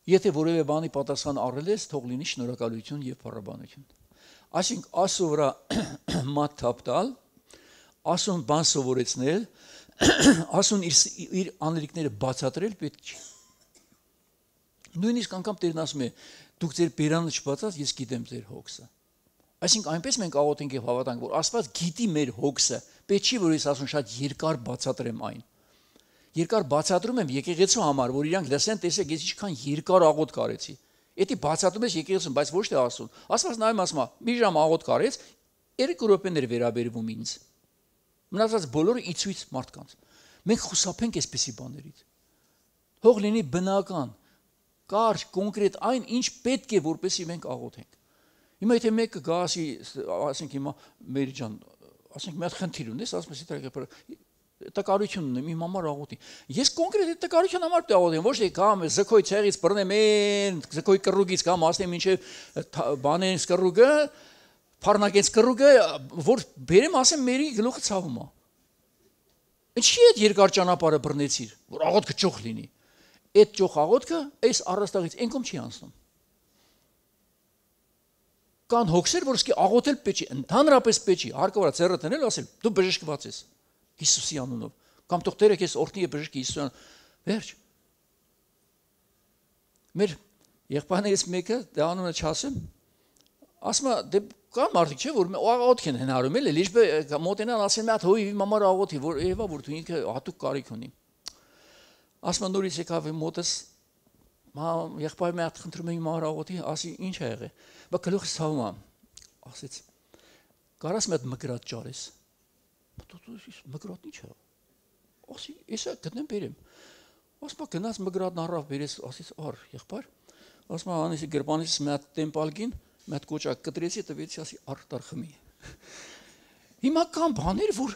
Եթե որևէ բանի պատասխան առել ես, թող լինի շնորհակալություն եւ փառաբանություն։ Այսինքն ասու վրա մատ թափտալ, ասուն բան սովորեցնել, ասուն իր իր անելիքները բացատրել պետք չի։ Նույնիսկ անգամ Տերն ասում է. դուք ձեր բերանը չբացած, ես գիտեմ ձեր հոգսը։ Այսինքն այնպես մենք աղոթենք եւ հավատանք, որ Աստված գիտի մեր հոգսը։ Պետք չի, որ ես ասում շատ երկար բացատրեմ այն։ Երկար բացատրում եմ եկեղեցու համար, որ իրանք լսեն, տեսեք, ես ինչքան երկար աղոթ կարեցի։ Եթե բացատում ես եկեղեցուն, բայց ոչ թե Աստծուն։ Աստված նայում ասում է՝ մի ժամ աղոտ կարեց, երկու րոպեներ վերաբերվում ինձ։ Մնացած բոլորը իցույց մարդկանց։ Մենք խուսափենք այսպիսի բաներից։ Հող լինի բնական, կարճ, կոնկրետ այն, ինչ պետք է որպեսի մենք աղոթենք։ Հիմա եթե մեկը գա ասի, ասենք հիմա մեր ջան, ասենք մի հատ խնդիր ունես, ասում ես դրա կապը տկարությունն է իմ համար աղոթի։ Ես կոնկրետ այդ տկարության համար աղոթեմ, ոչ թե կամ զքոյ ցեղից բռնեմ այն, զքոյ կռուգից կամ ասեմ ինչեւ բանեն սկռուգը, փառնակեց կռուգը, որ բերեմ ասեմ մերի գլուխը ցավում է։ Ինչի՞ այդ երկար ճանապարհը բռնեցիր, որ աղոթքը ճոխ լինի։ Այդ ճոխ աղոթքը այս առաստաղից ենքոմ չի անցնում։ Կան հոգսեր, որ սկի աղոթել պետք չի, ընդհանրապես պետք չի, հարկավոր է ծերը դնել, ասել՝ դու բժշկված ես։ Հիսուսի անունով։ Կամ թող Տերը քեզ օրհնի եւ բժշկի Հիսուսի անունով։ Վերջ։ Մեր եղբայրներից մեկը դա դե անունը չասեմ, ասում է դե կամ արդիք չէ որ աղոթք են հնարում էլի լիճ մոտենան ասեն մի հատ հույի մամար աղոթի որ եւա որ դու ինքը հատուկ կարիք ունի ասում է նորից եկավ մոտս մա եղբայր մի հատ խնդրում եմ մամար աղոթի ասի ինչ ա եղե բա գլուխս ցավում ասեց կարաս մի հատ մկրատ ճարես մտածուս մգրատն ի՞նչ է։ Ասի, «Էսա գտնեմ բերեմ»։ Ասма գնաց մգրատն առավ բերես, ասից «Ար, եղբայր»։ Ասма անիսի գրպանից մի հատ տեմպալգին, մի հատ կոճակ կտրեցի, տվեցի, ասի «Արտար խմի»։ Հիմա կան բաներ, որ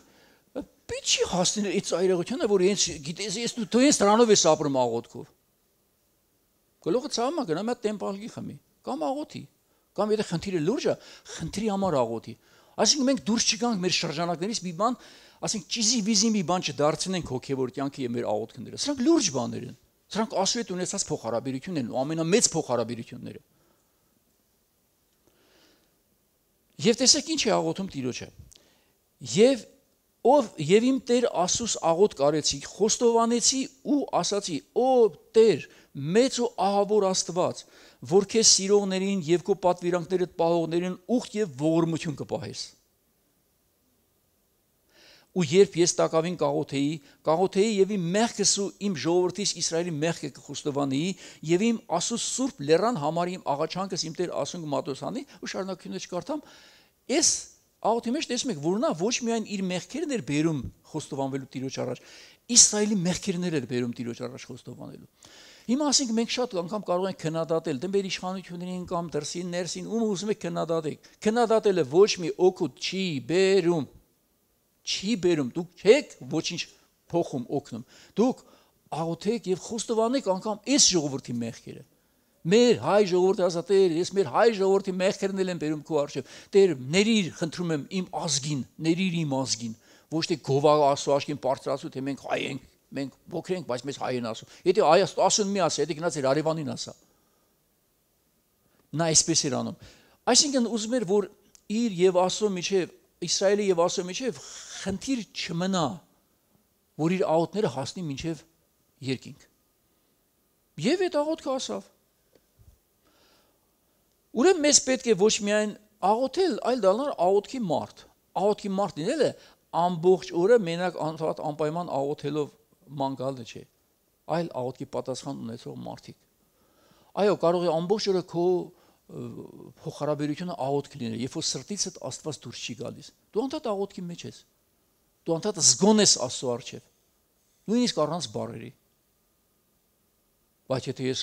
պիտի չի հասնել այդ ծայրեղությանը, որ հենց գիտես, ես դու դու հենց դրանով ես ապրում աղոթքով։ Գլուխը ցավը գնա մի հատ տեմպալգի խմի, կամ աղոթի, կամ եթե խնդիրը լուրջ է, խնդրի համար աղոթի։ աղոթի Այսինքն մենք դուրս չգանք մեր շրջանակներից մի բան, ասենք ճիզի վիզի մի բան չդարձնենք հոգևոր կյանքը եւ մեր աղոթքները։ Սրանք լուրջ բաներ են։ Սրանք Ասուրի հետ ունեցած փոխհարաբերություններն ու ամենամեծ փոխհարաբերությունները։ Եվ տեսեք ինչ է աղոթում Տիրոջը։ Եվ ով եւ իմ Տեր Ասուս աղոտ կարեցի, խոստովանեցի ու ասացի. Օ Տեր, մեծ ու ահավոր Աստված, որ քեզ սիրողներին եւ քո պատվիրանքներդ պահողներին ուխտ եւ ողորմություն կպահես։ Ու երբ ես տակավին կաղոթեի, կաղոթեի եւ իմ մեղքս ու իմ ժողովրդիս Իսրայելի մեղքը կխոստովանեի եւ իմ Աստուծո Սուրբ լեռան համար իմ աղաչանքս իմ Տեր Ասուն Մատոսանի ու շարունակությունը չկարդամ, ես Աղոթի մեջ տեսնում եք, որ նա ոչ միայն իր մեղքերն էր բերում խոստովանվելու Տիրոջ առաջ, Իսրայելի մեղքերն էր բերում Տիրոջ առաջ խոստովանելու։ Հիմա ասենք մենք շատ անգամ կարող ենք քննադատել դեմ մեր իշխանություններին կամ դրսին, ներսին, ում ուզում եք քննադատեք։ Քննադատելը ոչ մի օգուտ չի բերում։ Չի բերում։ Դուք չեք ոչինչ փոխում, օգնում։ Դուք աղոթեք եւ խոստովանեք անգամ այս ժողովրդի մեղքերը։ Մեր հայ ժողովուրդը ասա Տեր, ես մեր հայ ժողովրդի մեղքերն էլ եմ բերում քո արժեվ։ Տեր, ներիր, խնդրում եմ իմ ազգին, ներիր իմ ազգին, ոչ թե գովա ասո աշկին բարձրացու, թե մենք հայ ենք մենք փոքր ենք, բայց մեզ հայեն ասում։ Եթե այս ասուն մի ասի, եթե գնաց իր Արևանին ասա։ Նա այսպես էր անում։ Այսինքն ուզում էր որ իր եւ Աստծո միջև Իսրայելի եւ Աստծո միջև խնդիր չմնա, որ իր աղոթները հասնի միջև երկինք։ Եվ այդ աղոթքը ասավ։ Ուրեմն մեզ պետք է ոչ միայն աղոթել, այլ դառնալ աղոթքի մարդ։ Աղոթքի մարդ լինելը ամբողջ օրը մենակ անթատ անպայման աղոթելով մանգալը չէ, այլ աղոտքի պատասխան ունեցող մարդիկ։ Այո, կարող է ամբողջ օրը քո փոխհարաբերությունը աղոտք լինել, երբ որ սրտիցդ Աստված դուրս չի գալիս։ Դու անդադ աղոտքի մեջ ես։ Դու անդադ զգոն ես Աստծո առջև։ Նույնիսկ առանց բարերի։ Բայց եթե ես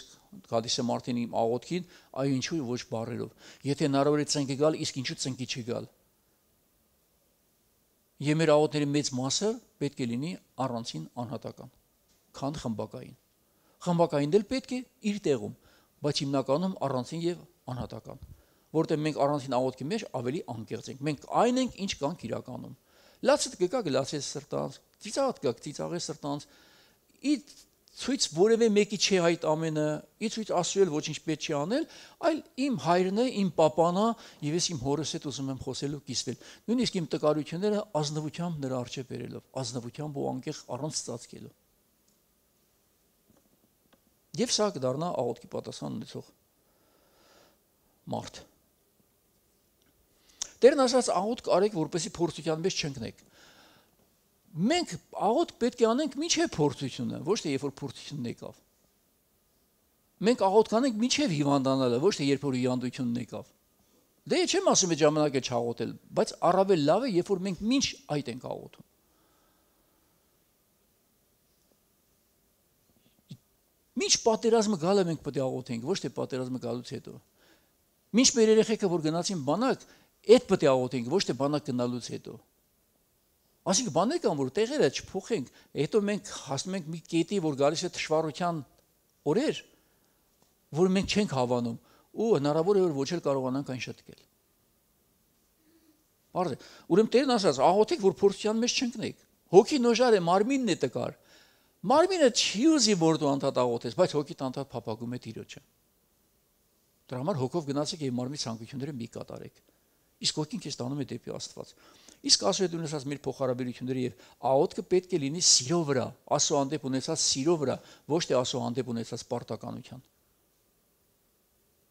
գալիս եմ արդեն իմ աղոտքին, այո ինչու ոչ բարերով։ Եթե հնարավոր է ցնկի գալ, իսկ ինչու ցնկի չի գալ։ Եվ մեր աղոթների մեծ մասը պետք է լինի առանցին անհատական, քան խմբակային։ Խմբակային դել պետք է իր տեղում, բայց հիմնականում առանցին եւ անհատական, որտեղ մենք առանցին աղոթքի մեջ ավելի անկեղծ ենք։ Մենք այն ենք, ինչ կանք իրականում։ Լացը կգա, լացես սրտանց, ծիծաղդ կգա, ծիծաղես սրտանց։ Իդ ցույց որևէ մեկի չի այդ ամենը, ի ցույց ասու էլ ոչինչ պետք չի անել, այլ իմ հայրն է, իմ papan-ա եւ ես իմ հորս հետ ուզում եմ խոսելու կիսվել։ Նույնիսկ իմ տկարությունները ազնվությամբ նրա առջեւ բերելով, ազնվությամբ ու անկեղ առանց ծածկելու։ Եվ սա կդառնա աղոտքի պատասխան ունեցող մարդ։ Տերն ասաց աղոտ կարեք որպեսի փորձության մեջ չընկնեք մենք աղոտ պետք է անենք ինչե փորձությունը, ոչ թե երբ որ փորձությունն եկավ։ Մենք աղոտ կանենք ինչև հիվանդանալը, ոչ թե երբ որ հիվանդությունն եկավ։ Դե չեմ ասում այդ ժամանակը չաղոտել, բայց առավել լավ է, երբ որ մենք ինչ այդ ենք աղոտում։ Մինչ պատերազմը գալը մենք պետք է աղոթենք, ոչ թե պատերազմը գալուց հետո։ Մինչ մեր երեխեքը որ գնացին բանակ, այդ պետք է աղոթենք, ոչ թե բանակ գնալուց հետո։ Այսինքն բաներ կան, որ տեղերը չփոխենք, հետո մենք հասնում ենք մի կետի, որ գալիս է թշվառության օրեր, որ մենք չենք հավանում ու հնարավոր է որ ոչ էլ կարողանանք այն շտկել։ Բարդ է։ Ուրեմն Տերն ասաց, աղոթեք, որ փորձության մեջ չընկնեք։ Հոգի նոժար է, մարմինն է տկար։ Մարմինը չի ուզի որ դու անդադ աղոթես, բայց հոգիդ անդադ փապագում է Տիրոջը։ Դրա համար հոգով գնացեք եւ մարմնի ցանկությունները մի կատարեք։ Իսկ հոգին քեզ տանում է դեպի Աստված։ Իսկ ասոյդ ունեցած մեր փոխհարաբերությունները եւ աօտքը պետք է լինի սիրո վրա, ասո հանդեպ ունեցած սիրո վրա, ոչ թե ասո հանդեպ ունեցած պարտականության։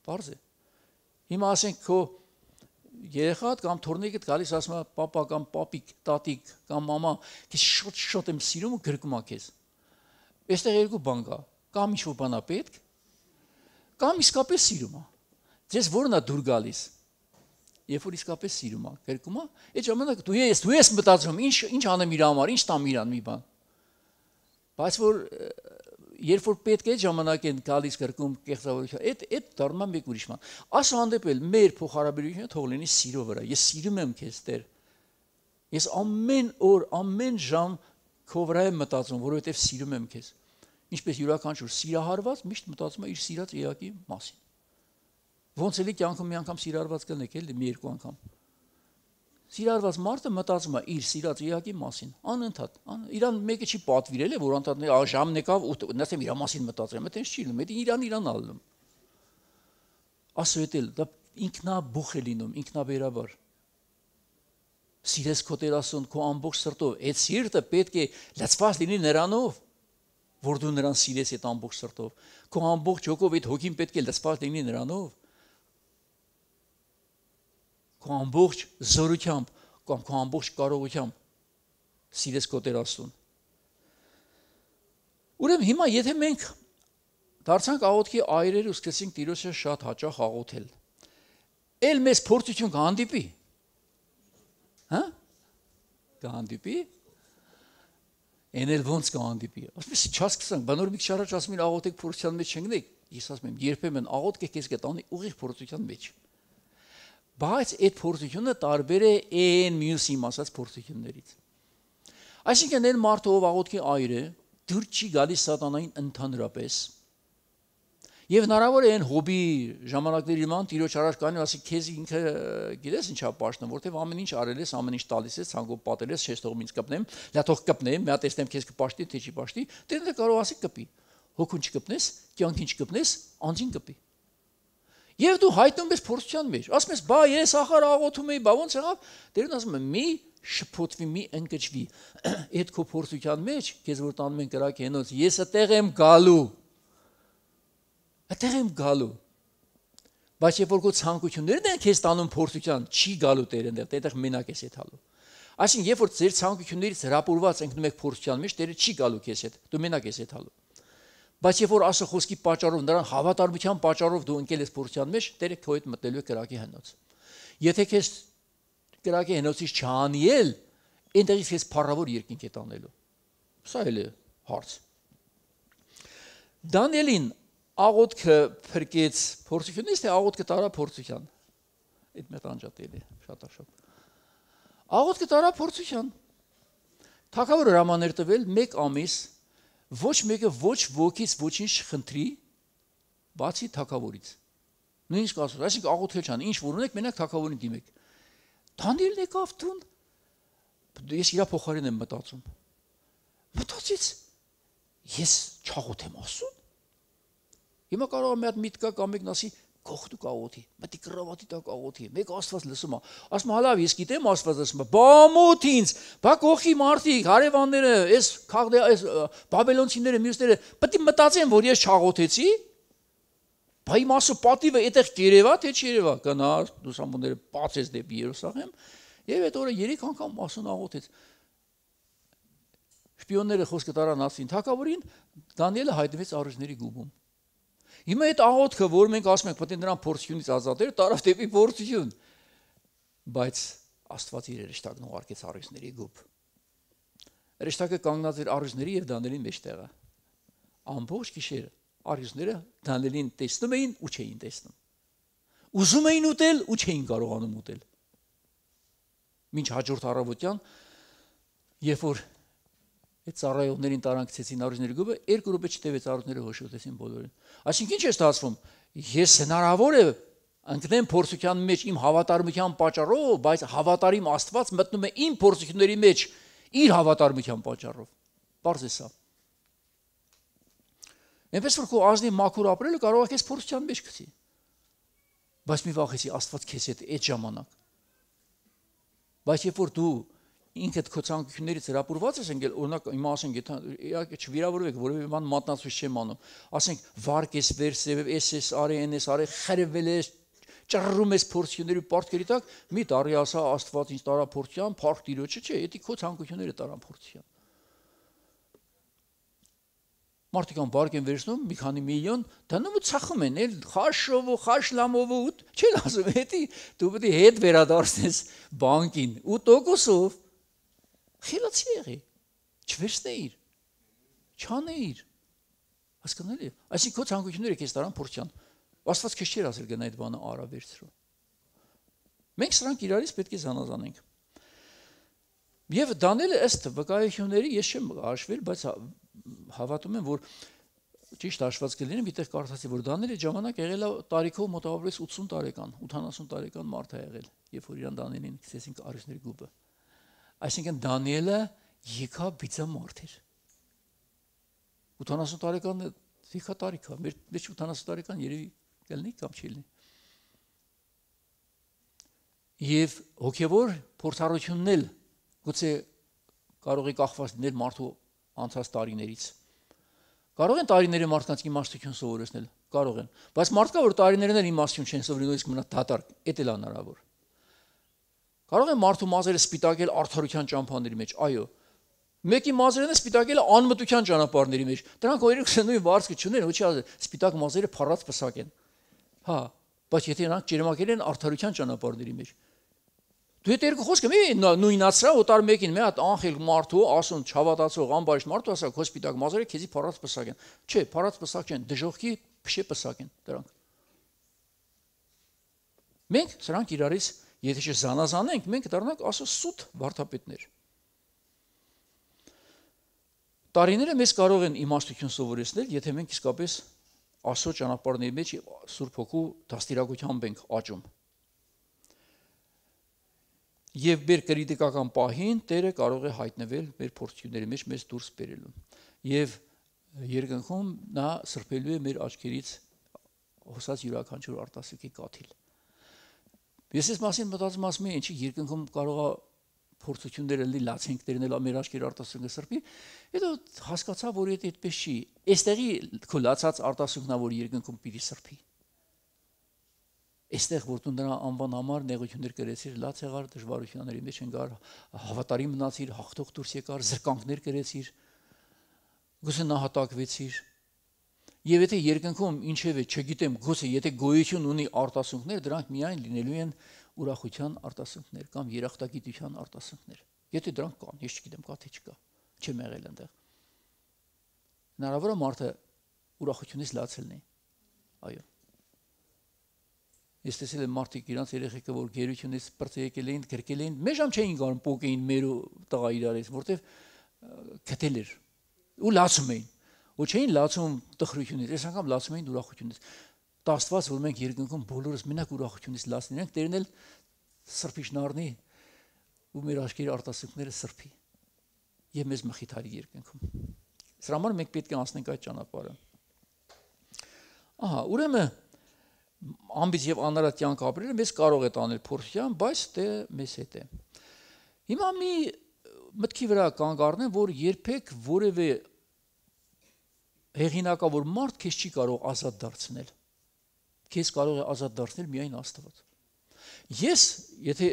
Պարզ է։ Հիմա ասենք քո երեխադ կամ թորնիկդ գալիս ասում է papa կամ papik, տատիկ կամ մամա, քեզ շատ-շատ եմ սիրում ու գրկում ա քեզ։ Այստեղ երկու բան կա, կամ ինչ որ բանա պետք, կամ իսկապես սիրում ա։ Ձեզ որն է դուր գալիս երբ որ իսկապես սիրում ա, կերկում ա, այդ ժամանակ դու ես, դու ես մտածում, ինչ ինչ անեմ իր համար, ինչ տամ իրան մի բան։ Բայց որ երբ որ պետք է այդ ժամանակ են գալիս կերկում կեղծավորություն, այդ այդ դառնում մեկ ուրիշ բան։ Ասհանդեպ էլ մեր փոխհարաբերությունը թող լինի սիրո վրա։ Ես սիրում եմ քեզ, Տեր։ Ես ամեն օր, ամեն ժամ քո վրա եմ մտածում, որովհետև սիրում եմ քեզ։ Ինչպես յուրաքանչյուր սիրահարված միշտ մտածում է իր սիրած եղակի մասին։ Ոնց էլի կյանքում մի անգամ սիրարված կլնեք, էլի մի երկու անգամ։ Սիրարված մարդը մտածում է իր սիրած իհակի մասին, անընդհատ։ Իրան մեկը չի պատվիրել է, որ անդադ ժամն եկավ, ասեմ իր մասին մտածում, այտենց չի լինում, դա իրան իրան ալնում։ Ասոյտել, դա ինքնաբուխ է լինում, ինքնաբերաբար։ Սիրես քո Տերասուն քո ամբողջ սրտով, այդ սիրտը պետք է լցված լինի նրանով, որ դու նրան սիրես այդ ամբողջ սրտով։ Քո ամբողջ հոգով այդ հոգին պետք է լցված լինի նրանով, քո ամբողջ զորությամբ կամ քո ամբողջ կարողությամբ սիրես քո Տեր Աստծուն։ Ուրեմն հիմա եթե մենք դարձանք աղոթքի այրեր ու սկսեցինք Տիրոսը շատ հաճախ աղոթել, ել մեզ փորձություն կհանդիպի։ Հա? Կհանդիպի։ Էնել ոնց կհանդիպի։ Ասես չաս կսանք, բանոր մի քիչ առաջ ասում են աղոթեք փորձության մեջ չընկնեք։ Ես ասում եմ երբեմն աղոթքը քեզ կտանի ուղիղ փորձության մեջ։ Հա բայց այդ փորձությունը տարբեր է այն մյուս իմ ասած փորձություններից։ Այսինքն այն մարդը, ով աղոթքի այր է, դուր չի գալիս սատանային ընդհանրապես։ Եվ հնարավոր է այն հոբի ժամանակների նման տիրոջ առաջ կանի, ասի քեզ ինքը գիտես ինչա պաշտն, որտեվ ամեն ինչ արել ես, ամեն ինչ տալիս ես, ցանկով պատել ես, չես թողում ինձ կպնեմ, լա թող կպնեմ, մի հատ տեսնեմ քեզ կպաշտի, թե չի պաշտի, դեռ կարող ասի կպի։ Հոգուն չկպնես, կյանքին չկպնես, անձին կպի։ Եվ դու հայտնվում ես փորձության մեջ։ Ասում ես՝ «Բա ես ախար աղոթում էի, բա ոնց եղավ»։ Տերն ասում է՝ «Մի շփոթվի, մի ընկճվի»։ Այդ քո փորձության մեջ, քեզ որ տանում են կրակ հենոց, ես այդտեղ եմ գալու։ Այդտեղ եմ գալու։ Բայց երբ որ քո ցանկություններն են քեզ տանում փորձության, չի գալու Տեր այնտեղ, այդտեղ մենակ ես եթալու։ Այսինքն, երբ որ ձեր ցանկություններից հրապուրված ընկնում եք փորձության մեջ, Տերը չի գալու քեզ հետ։ Դու մենակ ես եթալու։ Բայց երբ որ ասը խոսքի պատճառով նրան հավատարմության պատճառով դու ընկել ես փորձության մեջ, Տերը քո հետ մտնելու է կրակի հնոց։ Եթե քեզ կրակի հնոցից չհանիել, այնտեղից քեզ փառավոր երկինք է տանելու։ Սա էլ է հարց։ Դանիելին աղոթքը փրկեց փորձությունից, թե աղոթքը տարա փորձության։ Այդ մեծ անջատելի շատ աշապ։ Աղոթքը տարա փորձության։ Թագավորը հրամաներ տվել 1 ամիս ոչ մեկը ոչ ոքից ոչինչ չխնդրի բացի թակավորից։ Նույնիսկ ասում, այսինքն աղոթել չան, ինչ որ ունեք, մենակ թակավորին դիմեք։ Դանիելն եկավ տուն։ Ես իրա փոխարեն եմ մտածում։ Մտածից ես չաղոթեմ ասում։ Հիմա կարող եմ մի հատ միտքա կամ մեկն ասի, կողտու կաղոթի, մտի կրավատի տակ աղոթի, մեկ աստված լսում է, ասում հալավ ես գիտեմ աստված լսում է, բամոտ ինձ, բա կողքի մարդիկ, հարևանները, այս քաղդե, այս բաբելոնցիները, մյուսները, պետք է մտածեն, որ ես չաղոթեցի, բա իմ ասո պատիվը այդեղ կերևա, թե չերևա, գնար, լուսամուները բացեց դեպի Երուսաղեմ, եւ այդ օրը 3 անգամ ասուն աղոթեց, Շպիոնները խոսքը տարան ասին թակավորին, Դանիելը հայտնվեց արժների գուբում։ Հիմա այդ աղոթքը, որ մենք ասում ենք, պետք է նրան փորձությունից ազատել, տարավ դեպի փորձություն։ Բայց Աստված իր երեշտակն ուղարկեց առիթների գուպ։ Երեշտակը կանգնած էր առիթների եւ դաների մեջտեղը։ Ամբողջ գիշերը առիթները դաներին տեսնում էին ու չէին տեսնում։ Ուզում էին ուտել ու չէին կարողանում ուտել։ Մինչ հաջորդ առավոտյան, երբ որ այդ ծառայողներին տարանքեցին առյուծների գուբը, երկու րոպե չտևեց առյուծները հոշոտեցին բոլորին։ Այսինքն ինչ է ստացվում։ Ես հնարավոր է ընկնեմ փորձության մեջ իմ հավատարմության պատճառով, բայց հավատարիմ Աստված մտնում է իմ փորձությունների մեջ իր հավատարմության պատճառով։ Պարզ է սա։ Այնպես որ քո ազնի մաքուր ապրելը կարող է քեզ փորձության մեջ գցի։ Բայց մի վախեցի Աստված քեզ հետ այդ ժամանակ։ Բայց երբ որ դու ինքդ քո ցանկություններից հրապուրված ես ընկել, օրինակ իմ ասենք, եթե իհարկե չվիրավորվեք, որևէ բան մատնացուց չեմ անում, ասենք վարկ ես վերսեվ, ես ես արի, ես արի, խրվել ես, ճռռում ես փորձությունների պարտքերի տակ, մի տարի ասա Աստված ինձ տարա փորձյան, փառք Տիրոջը չէ, դա քո ցանկությունները տարան փորձյան։ Մարդիկ ան բարգ են վերցնում մի քանի միլիոն, դնում ու ցախում են, էլ խաշով ու խաշլամով ու չեն ասում, հետի դու պետք է հետ վերադարձնես բանկին 8%-ով Խելացի եղի։ Չվերցնեիր։ Չանեիր։ Հասկանալի։ Այսինքն քո ցանկությունները քեզ տարան փորձյան։ Աստված քեզ չի ասել գնա այդ բանը արա վերցրու։ Մենք սրանք իրարից պետք է զանազանենք։ Եվ Դանիելը ըստ վկայությունների ես չեմ հաշվել, բայց հա- հավատում եմ, որ ճիշտ հաշված կլինեմ, իդեղ կարծացի, որ Դանիելը ժամանակ եղել է տարիքով մոտավորապես 80 տարեկան, 80 տարեկան մարդ է եղել, երբ որ իրան Դանիելին քսեսին արյուսներ գուբը։ Այսինքն Դանիելը եկա բիծա մարդ էր։ 80 տարեկան եկա տարիքա, մեր մեջ 80 տարեկան երևի կլինի կամ չի լինի։ Եվ հոգևոր փորձառությունն էլ գուցե կարող է կախված լինել մարդու անցած տարիներից։ Կարող են տարիների մարդկանց իմաստություն սովորեցնել, կարող են։ Բայց մարդկա որ տարիներն են իմաստություն չեն սովորի, նույնիսկ մնա դատարկ, դա էլ անհնարավոր։ Կարող է մարդու մազերը սպիտակել արդարության ճամփաների մեջ, այո։ Մեկի մազերն է սպիտակել անմտության ճանապարհների մեջ։ Դրանք օրերս նույն վարձքը չունեն, ոչ չէ, սպիտակ մազերը փառած պսակ են։ Հա, բայց եթե նրանք ճերմակել են արդարության ճանապարհների մեջ, Դու այդ երկու խոսքը մի նույնացրա օտար մեկին մի հատ անխիլ մարդու ասում չհավատացող անբարիշտ մարդու ասա հոսպիտալ մազերը քեզի փառած պսակ են։ Չէ, փառած պսակ չեն, դժողքի փշե պսակ են դրանք։ Մենք սրանք իրարից Եթե չզանազանենք, մենք դառնանք ասո սուտ վարդապետներ։ Տարիները մեզ կարող են իմաստություն սովորեցնել, եթե մենք իսկապես ասո ճանապարհների մեջ Սուրբ Հոգու դաստիարակությամբ ենք աճում։ Եվ մեր քրիտիկական պահին Տերը կարող է հայտնվել մեր փորձությունների մեջ մեզ դուրս բերելու։ Եվ երկնքում նա սրբելու է մեր աչքերից հոսած յուրաքանչյուր արտասուքի կաթիլ։ Ես այս մասին մտածում ասում եմ, ինչի երկնքում կարող է փորձություններ լինի լացենք դերնել մեր աչքեր արտասունքը սրբի, հետո հասկացա, որ դա այդպես չի։ Այստեղի քո լացած արտասունքն է, որ երկնքում պիտի սրբի։ Այստեղ որտուն դրա անվան համար նեղություններ գրեցիր, լաց եղար դժվարությունների մեջ ընկար, հավատարի մնացիր, հաղթող դուրս եկար, զրկանքներ գրեցիր, գուցե նահատակվեցիր, Եվ եթե երկնքում ինչև է, չգիտեմ, գուցե եթե գոյություն ունի արտասունքներ, դրանք միայն լինելու են ուրախության արտասունքներ կամ երախտագիտության արտասունքներ։ Եթե դրանք կան, ես չգիտեմ, կա թե չկա։ Չեմ եղել այնտեղ։ Հնարավոր է մարդը ուրախությունից լաց լինի։ Այո։ Ես տեսել եմ մարդիկ իրանց երեխեքը, որ գերությունից բրծե եկել էին, գրկել էին, մեջամ չէին կարող փոկեին մեր ու տղա իրարից, որտեվ գտել էր ու լացում էին։ Ոչ էին լացում տխրությունից, այս անգամ լացում էին ուրախությունից։ Տաստված, որ մենք երկնքում բոլորս մենակ ուրախությունից լաց լինենք, Տերն էլ սրբի շնորհնի ու մեր աշկերտ արտասուքները սրբի եւ մեզ մխիթարի երկնքում։ Սրա համար մենք պետք է անցնենք այդ ճանապարհը։ Ահա, ուրեմն ամբից եւ անարատ կյանք ապրելը մեզ կարող է տանել փորձյան, բայց դե մեզ հետ է։ Հիմա մի մտքի վրա կանգ առնեմ, որ երբեք որևէ հեղինակավոր մարդ քեզ չի կարող ազատ դարձնել։ Քեզ կարող է ազատ դարձնել միայն Աստված։ Ես, եթե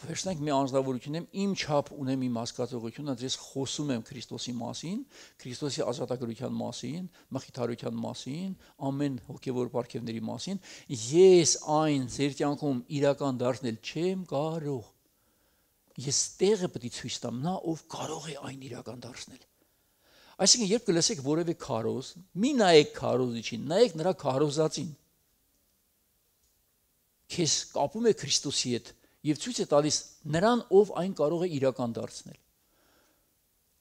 վերցնենք մի անձնավորություն եմ, իմ չափ ունեմ իմ հասկացողությունը, ես խոսում եմ Քրիստոսի մասին, Քրիստոսի ազատագրության մասին, մխիթարության մասին, ամեն հոգևոր ապարքևների մասին, ես այն ձեր կյանքում իրական դարձնել չեմ կարող։ Ես տեղը պետք է ցույց տամ նա, ով կարող է այն իրական դարձնել։ Այսինքն երբ կլսեք որևէ քարոզ, մի նայեք քարոզիչին, նայեք նրա քարոզածին։ Քեզ կապում է Քրիստոսի հետ եւ ցույց է տալիս նրան, ով այն կարող է իրական դարձնել։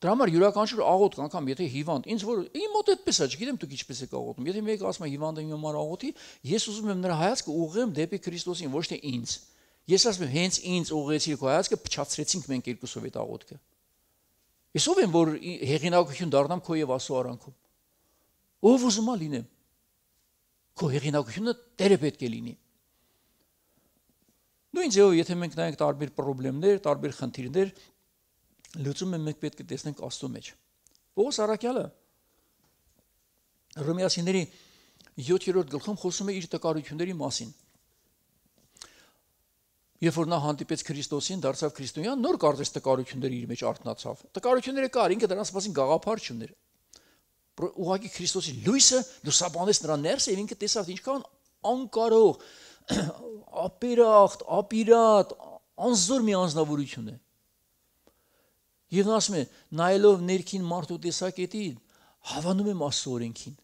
Դրա համար յուրաքանչյուր աղոտ, անգամ եթե հիվանդ, ինձ որ իմ մոտ այդպես է, չգիտեմ դուք ինչպես եք աղոտում։ Եթե մեկը ասում է հիվանդը իմ համար աղոտի, ես ուզում եմ նրա հայացքը ուղղեմ դեպի Քրիստոսին, ոչ թե ինձ։ Ես ասում եմ հենց ինձ ուղղեցիր քո հայացքը, փչացրեցինք մենք երկուսով այդ աղոտքը։ Ես ով եմ որ հեղինակություն դառնամ քո եւ ասո արանքում։ Ով ուզում է լինեմ։ Քո հեղինակությունը Տերը պետք է լինի։ Նույն ձեւով եթե մենք նայենք տարբեր խնդիրներ, տարբեր խնդիրներ, լուծումը մենք պետք է տեսնենք Աստծո մեջ։ Պողոս Արաքյալը Ռոմեացիների 7-րդ գլխում խոսում է իր տկարությունների մասին։ Երբ որ նա հանդիպեց Քրիստոսին, դարձավ քրիստոնյան, նոր կարծես տկարությունները իր մեջ արտնացավ։ Տկարությունները կար, ինքը դրանց մասին գաղափար չուներ։ Ուղղակի Քրիստոսի լույսը լուսաբանեց նրան ներս եւ ինքը տեսավ ինչքան անկարող, ապերախտ, ապիրատ, անզոր մի անznավորություն է։ Եվ նա ասում է, նայելով ներքին մարդու տեսակետին, հավանում եմ աստծո օրենքին։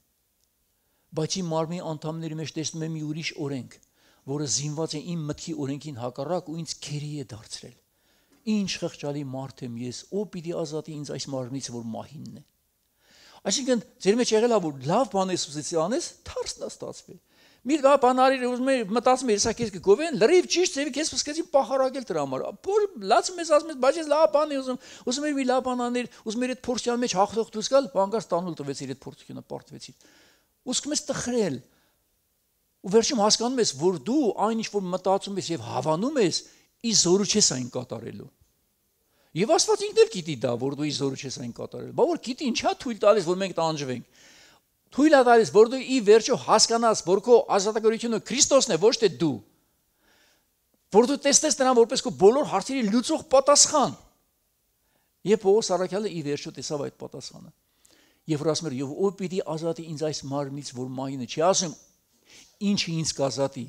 Բայց իմ մարմնի անդամների մեջ տեսնում եմ մի ուրիշ օրենք, որ որը զինված է իմ մտքի օրենքին հակառակ ու ինձ քերի է դարձրել։ Ինչ խղճալի մարդ եմ ես, ով պիտի ազատի ինձ այս մարմնից, որ մահինն է։ Այսինքն, ձեր մեջ եղելա որ լավ բան ես ուզեցի անես, թարսն է ստացվել։ Մի լավ բան արիր, ուզում եմ մտածում եմ, հեսա քեզ կգովեն, լրիվ ճիշտ ձևի քեզ սկսեցին պահարակել դրա համար։ Որ լաց մեզ ասում ես, բայց ես լավ բան եմ ուզում, ուզում եմ մի լավ բան անել, ուզում եմ այդ փորձյան մեջ հաղթող դուրս գալ, բանկարս տանուլ տվեցիր այդ փորձությունը, պարտվեցիր։ Ուսկում ես տխրել, ու վերջում հասկանում ես, որ դու այն ինչ որ մտածում ես եւ հավանում ես, ի զորու չես այն կատարելու։ Եվ Աստված ինքն էլ գիտի դա, որ դու ի զորու չես այն կատարելու։ Բա որ գիտի ինչա թույլ տալիս, որ մենք տանջվենք։ Թույլ է տալիս, որ դու ի վերջո հասկանաս, որ քո ազատագրությունը Քրիստոսն է, ոչ թե դու։ Որ դու տեսնես նրան որպես քո բոլոր հարցերի լուծող պատասխան։ Եվ Պողոս Արաքյալը ի վերջո տեսավ այդ պատասխանը։ Եվ հրաշքներ, եւ ով պիտի ազատի ինձ այս մարմից, որ մայինը չի ասում, ինչը ինձ կազատի։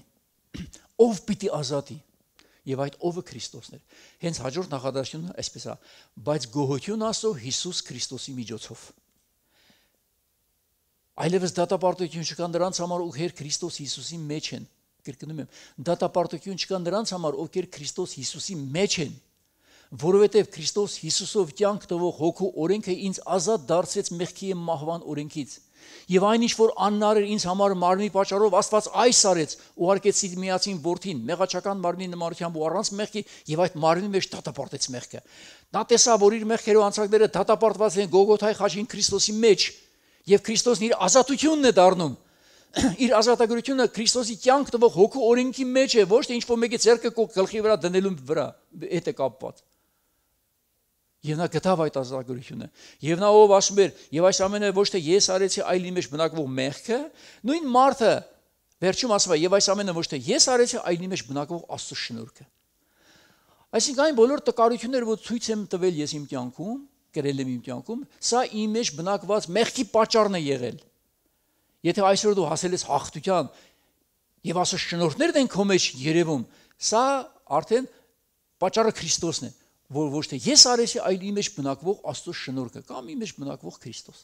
Ով պիտի ազատի։ Եվ այդ ովը Քրիստոսն էր։ Հենց հաջորդ նախադասությունը այսպես է. բայց գոհություն ասո Հիսուս Քրիստոսի միջոցով։ Այլևս դատապարտություն չկա նրանց համար, ովքեր Քրիստոս Հիսուսի մեջ են։ Կրկնում եմ, դատապարտություն չկա նրանց համար, ովքեր Քրիստոս Հիսուսի մեջ են որովհետև Քրիստոս Հիսուսով կյանք տվող հոգու օրենքը ինձ ազատ դարձրեց մեղքի եւ մահվան օրենքից։ Եվ այն ինչ որ աննար էր ինձ համար մարմնի պատճառով Աստված այս արեց, ուղարկեցի միացին որդին, մեղաչական մարմնի նմանությամբ ու առանց մեղքի եւ այդ մարմնի մեջ դատապարտեց մեղքը։ Նա տեսա, որ իր մեղքերը անցակները դատապարտված են Գողոթայի խաչին Քրիստոսի մեջ եւ Քրիստոսն իր ազատությունն է դառնում իր ազատագրությունը Քրիստոսի կյանք տվող հոգու օրենքի մեջ է, ոչ թե ինչ որ մեկի ձեռքը գլխի վրա դնելու վրա, հետ է կապված։ Եվ նա գտավ այդ ազատագրությունը։ Եվ նա ով ասում էր, եւ այս ամենը ոչ թե ես արեցի, այլ իմեջ բնակվող մեղքը, նույն մարդը վերջում ասում է, եւ այս ամենը ոչ թե ես արեցի, այլ իմեջ բնակվող Աստծո շնորհքը։ Այսինքն այն բոլոր տկարությունները, որ ցույց եմ տվել ես իմ կյանքում, գրել եմ իմ կյանքում, սա իմ մեջ բնակված մեղքի պատճառն է եղել։ Եթե այսօր դու հասել ես հաղթության եւ ասո շնորհներն են քո մեջ երևում, սա արդեն պատճառը Քրիստոսն է որ ոչ թե ես արեցի, այլ իմ մեջ բնակվող Աստծո շնորհքը կամ իմ մեջ բնակվող Քրիստոս։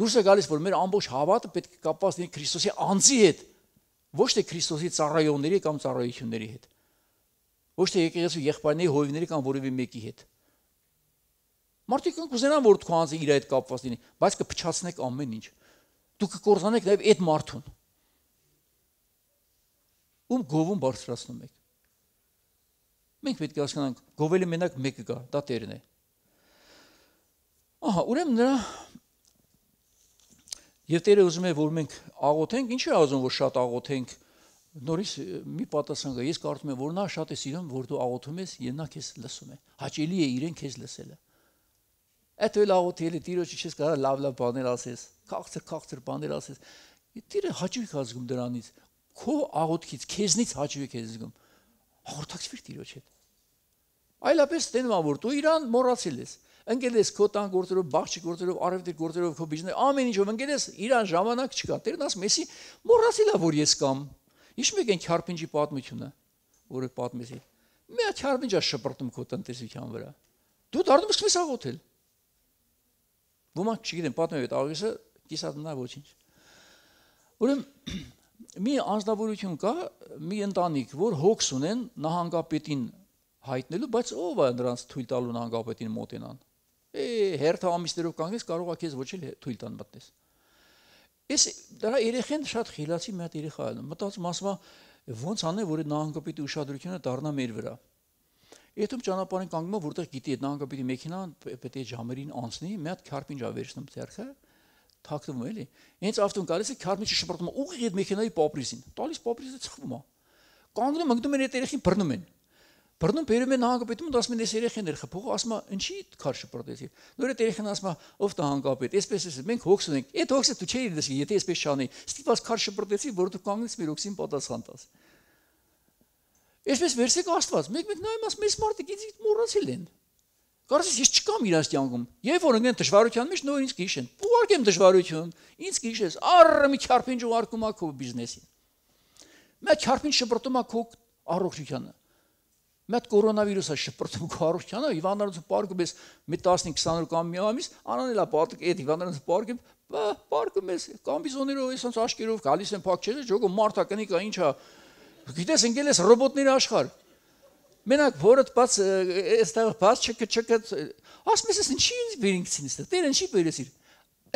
Դուրս է գալիս, որ մեր ամբողջ հավատը պետք է կապված լինի Քրիստոսի անձի հետ, ոչ թե Քրիստոսի ծառայողների կամ ծառայությունների հետ։ Ոչ թե եկեղեցու եղբայրների, հովիվների կամ որևէ մեկի հետ։ Մարդիկ կուզենան, որ դու անձը իր հետ կապված լինի, բայց կփչացնեք ամեն ինչ։ Դու կկործանեք նաև այդ մարդուն։ Ում գովում բարձրացնում եք Մենք պետք է հասկանանք, գովելը մենակ մեկը կա, դա Տերն է։ Ահա, ուրեմն նրա Եվ Տերը ուզում է, որ մենք աղոթենք, ինչի՞ ազում որ շատ աղոթենք։ Նորից մի պատասխան կա։ Ես կարծում եմ, որ նա շատ է սիրում, որ դու աղոթում ես, եւ նա քեզ լսում է։ Հաճելի է իրեն քեզ լսելը։ Այդ էլ աղոթելը տիրոջը չես կարող լավ-լավ բաներ ասես, քաղցր-քաղցր բաներ ասես։ Տիրը հաճույք ազգում դրանից։ Քո աղոթքից, քեզնից հաճույք ես զգում։ Հաղորդակցվիր Տիրոջ հետ։ Այլապես ստենում ա որ դու իրան մոռացել ես։ Ընկերես քո տան գործերով, բաղճի գործերով, արևտեր գործերով, քո բիզնես, ամեն ինչով ընկերես, իրան ժամանակ չկա։ Տերն ասում էսի մոռացել ա որ ես կամ։ Ինչու՞ եք այն քարփնջի պատմությունը, որը պատմեցի։ Մի հատ քարփնջա շպրտում քո տնտեսության վրա։ Դու դառնում ես սկսես աղոթել։ Ոմանք չգիտեն, պատմեմ այդ աղյուսը, կիսած նա ոչինչ։ Ուրեմն մի անձնավորություն կա, մի ընտանիք, որ հոգս ունեն նահանգապետին հայտնելու, բայց ով է նրանց թույլ տալու նահանգապետին մոտենան։ Է, հերթա ամիսներով կանգնես, կարող է քեզ ոչ էլ թույլ տան մտնես։ Էս դրա երեխեն շատ խելացի մի հատ երեխա է, մտածում ասում է, ոնց անե, որ այդ նահանգապետի ուշադրությունը դառնա մեր վրա։ Եթում ճանապարհին կանգնում, որտեղ գիտի այդ նահանգապետի մեքենան պետք է ժամերին անցնի, մի հատ քարպինջ ա վերցնում ձեռքը, թաքնվում էլի։ Հենց ավտոն գալիս է քարմիչը շպրտում ուղիղ այդ մեքենայի պապրիզին։ Տալիս պապրիզը ծխվում է։ Կանգնում ընկնում են այդ երեխին բռնում են։ Բռնում բերում են նահանգապետում ու ասում են այս երեխան էր խփողը, ասում է ինչի քար շպրտեցի։ Նոր այդ երեխան ասում է ով նահանգապետ, այսպես էս մենք հոգս ունենք։ Այդ հոգսը դու չէի դեսի, եթե այսպես շանի։ Ստիպված քար շպրտեցի, որ դու կանգնես մեր հոգսին պատասխան տաս։ Այսպես վերսեք Աստված, մեկ-մեկ նայում ասում ես մարդիկ ինձ մոռացել են։ Կարծես ես չկամ իրանց կյանքում։ Երբ որ ընկեն դժվարության մեջ, նոր ինձ գիշեն։ Ուղարկեմ դժվարություն, ինձ գիշես, առը մի քարփինջ ուղարկում ա քո բիզնեսին։ Մա քարփինջ շպրտում ա քո առողջությանը։ Մա կորոնավիրուսը շպրտում քո առողջությանը, հիվանդանոցը պարկում ես մի 15-20 կամ մի ամիս, անանելա պատիկ այդ հիվանդանոցը պարկում, բա պարկում ես կամբիզոներով, այսպես աշկերով գալիս են փակչերը, ճոգո մարդա կնիկա ինչա։ Գիտես, ընկել ես ռոբոտների աշխարհ։ Մենակ որդ բաց այստեղ բաց չկը չկը ասում ես ինչի վերինքցին այստեղ։ Դեր ինչի վերեսիր։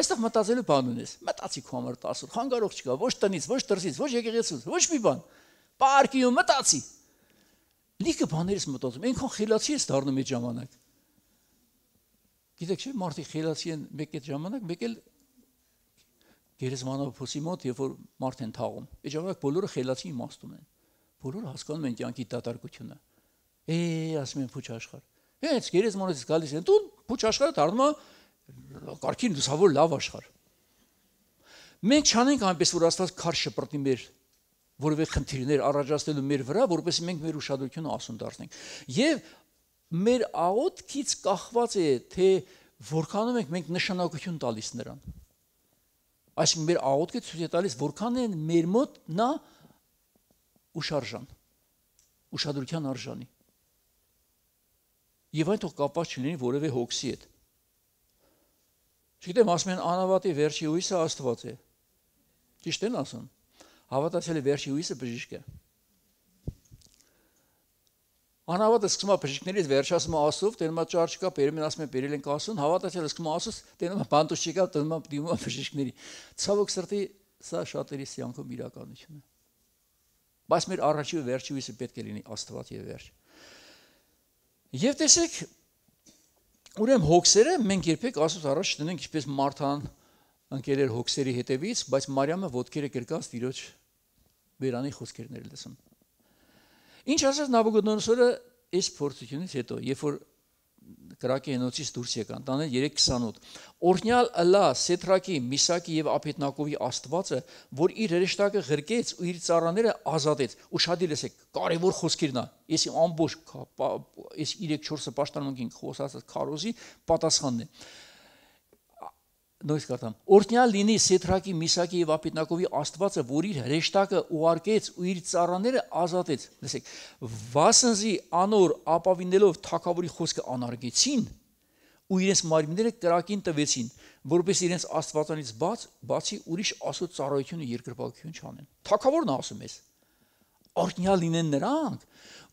Այստեղ մտածելու բան ունես։ Մտածի քո համար 10 խանգարող չկա, ոչ տնից, ոչ դրսից, ոչ եկեղեցուց, ոչ մի բան։ Պարկի ու մտածի։ Լիքը բաներից մտածում, այնքան խելացի ես դառնում այդ ժամանակ։ Գիտեք չէ, մարդիկ խելացի են մեկ այդ ժամանակ, մեկ էլ գերեզմանոփոսի մոտ, երբ որ մարդ են թաղում։ Այդ ժամանակ բոլորը խելացի իմաստուն են։ Բոլորը հասկանում են կյանքի դատարկությունը։ դա Է, ասում են փուչ աշխարհ։ Հենց գերեզ մորից գալիս են, դու փուչ աշխարհը դառնում է կարքին լուսավոր լավ աշխարհ։ Մենք չանենք այնպես որ Աստված քար շպրտի մեր որևէ խնդիրներ առաջացնելու մեր վրա, որովհետեւ մենք մեր ուշադրությունը ասուն դարձնենք։ Եվ մեր աղոթքից կախված է թե որքանով ենք մենք նշանակություն տալիս նրան։ Այսինքն մեր աղոթքը ցույց է տալիս որքան են մեր մոտ նա ուշարժան, ուշադրության արժանի եւ այն թող կապված չլինի որևէ հոգսի հետ։ Չգիտեմ, ասում են անավատի վերջի հույսը Աստված է։ Ճիշտ են ասում։ Հավատացյալի վերջի հույսը բժիշկ է։ Անավատը սկսում է բժիշկներից վերջացում ասով, տենում է ճար չկա, բերում են ասում են բերել են ասուն, հավատացյալը սկսում ասուս, տենում է բանտուս չկա, տնում է դիմում է բժիշկների։ Ցավոք սրտի սա շատերի սյանքում իրականություն է։ Բայց մեր առաջի ու վերջի հույսը պետք է լինի Աստված եւ վերջ։ Եվ տեսեք, ուրեմն հոգսերը մենք երբեք Աստծո առաջ դնենք ինչպես Մարթան ընկերեր հոգսերի հետևից, բայց Մարիամը ոտքերը կրկած ծիրոջ վերանի խոսքերն էր լսում։ Ինչ ասաց Նաբուգոդոնոսորը այս փորձությունից հետո, երբ որ կրակի հնոցից դուրս եկան, տանել 3:28։ Օրնյալ Ըլա, Սետրակի, Միսակի եւ Ափեթնակովի Աստվածը, որ իր հրեշտակը ղրկեց ու իր ծառաները ազատեց։ Ուշադիր լսեք, կարևոր խոսքերն է։ Ես ամբողջ այս 3-4-ը պաշտպանանք խոսածած քարոզի պատասխանն է նույնիսկ կարդամ օրտնյա լինի սեթրակի միսակի եւ ապիտնակովի աստվածը որ իր հրեշտակը ուարկեց ու իր ծառաները ազատեց լսեք վասնզի անոր ապավինելով թակավորի խոսքը անարգեցին ու իրենց մարմինները կրակին տվեցին, որպես իրենց աստվածանից բաց, բացի ուրիշ աստծո ծառայությունը երկրպագություն չանեն։ Թակավորն ասում է. Օրտնյալ լինեն նրանք,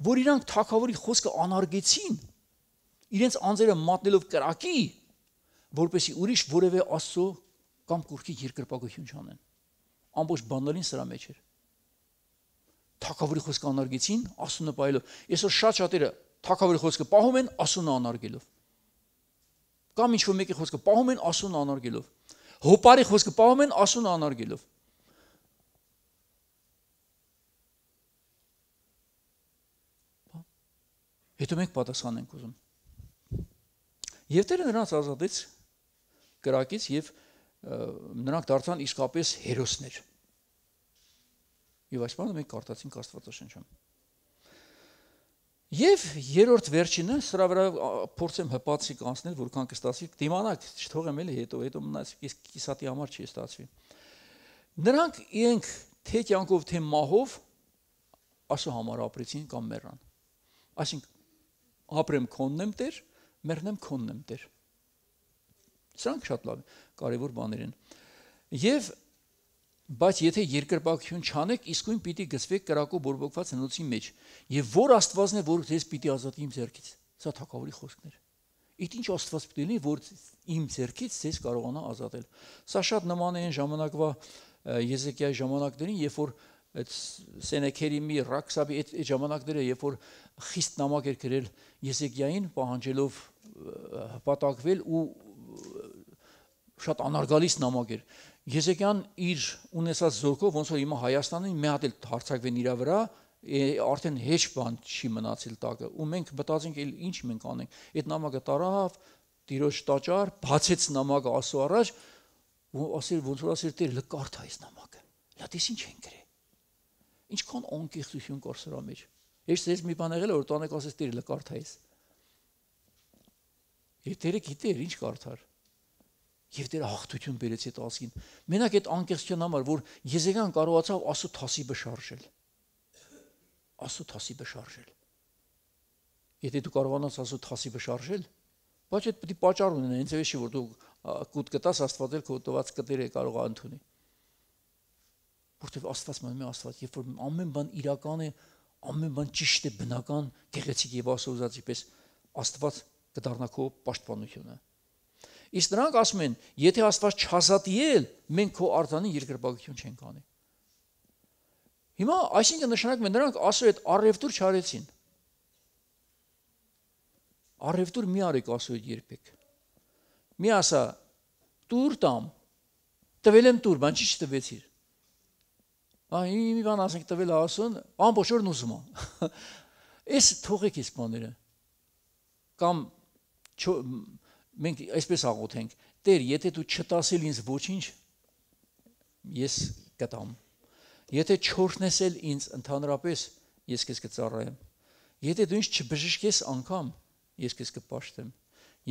որ իրանք թակավորի խոսքը անարգեցին, իրենց անձերը մատնելով կրակի, որպեսի ուրիշ որևէ աստծո կամ կուրքի երկրպագություն չանեն։ Ամբողջ բանալին սրա մեջ էր։ Թակավորի խոսքը անարգեցին, ասունը պայելով։ Այսօր շատ շատերը թակավորի խոսքը պահում են ասունը անարգելով։ Կամ ինչ որ մեկի խոսքը պահում են ասունը անարգելով։ Հոպարի խոսքը պահում են ասունը անարգելով։ Հետո մենք պատասխան ենք ուզում։ Եվ Տերը նրանց ազատեց կրակից եւ նրանք դարձան իսկապես հերոսներ։ Եվ այս բանը մենք կարդացինք Աստվածաշնչում։ Եվ երրորդ վերջինը սրա վրա փորձեմ հպացիկ անցնել, որքան կստացվի։ Դիմանակ չթողեմ էլի հետո, հետո մնացիք իսկ կիսատի համար չի ստացվի։ Նրանք իրենք թե կյանքով թե մահով ասո համար ապրեցին կամ մեռան։ Այսինքն ապրեմ քոնն եմ Տեր, մեռնեմ քոնն եմ Տեր։ Սրանք շատ լավ կարևոր բաներ են։ Եվ բայց եթե երկրպագություն չանեք, իսկույն պիտի գծվեք կրակով բորբոքված հնոցի մեջ։ Եվ որ Աստվածն է, որ ձեզ պիտի ազատի իմ ձեռքից։ Սա թակավորի խոսքն էր։ Իդ ինչ Աստված պիտի լինի, որ իմ ձեռքից ձեզ կարողանա ազատել։ Սա շատ նման է այն ժամանակվա Եզեկիայի ժամանակներին, երբ որ այդ Սենեքերի մի Ռաքսաբի այդ ժամանակները, երբ որ խիստ նամակ էր գրել Եզեկիային, պահանջելով հպատակվել ու շատ անարգալից նամակ էր։ Եզեկյան իր ունեցած զորքով ոնց որ հիմա Հայաստանին մի հատ էլ հարցակվեն իրա վրա, արդեն հեչ բան չի մնացել տակը ու մենք մտածենք էլ ինչ մենք անենք։ Այդ նամակը տարավ տիրոջ տաճար, բացեց նամակը ասու առաջ ու ասել ոնց որ ասել դեր լկարթ այս նամակը։ Լա դես ինչ են գրե։ Ինչքան անկեղծություն կար սրա մեջ։ Ես ես մի բան եղել որ տանեք ասես դեր լկարթ այս։ Եվ Տերը գիտեր ինչ կարդար։ Եվ Տերը հաղթություն բերեց այդ ազգին։ Մենակ այդ անկեղծության համար, որ Եզեգան կարողացավ ասու թասի բշարժել։ Ասու թասի բշարժել։ Եթե դու կարողանաս ասու թասի բշարժել, բայց այդ պետք է պատճառ ունենա, հենց էլի որ դու կուտ կտաս Աստված էլ քո տված կտերը կարող է ընդունի։ Որտեւ Աստված մնում է Աստված, երբ որ ամեն բան իրական է, ամեն բան ճիշտ է, բնական, գեղեցիկ եւ ասոզացի պես Աստված կդառնա քո պաշտպանությունը։ Իսկ նրանք ասում են, եթե Աստված չազատի էլ, մենք քո արդանին երկրպագություն չենք անի։ Հիմա այսինքն նշանակում է նրանք ասել այդ արևտուր չարեցին։ Արևտուր մի արեք ասել երբեք։ Մի ասա՝ տուր տամ։ Տվել եմ տուր, բան չի չտվեցիր։ Այն մի բան ասենք տվել ասուն, ամբողջ օրն ուզում է։ Էս թողեք իսկ բաները։ Կամ մենք այսպես աղոթենք Տեր եթե դու չտասել ինձ ոչինչ ես կտամ եթե չորքնեսել ինձ ընդհանրապես ես քեզ կծառայեմ եթե դու ինձ չբժշկես անգամ ես քեզ կպաշտեմ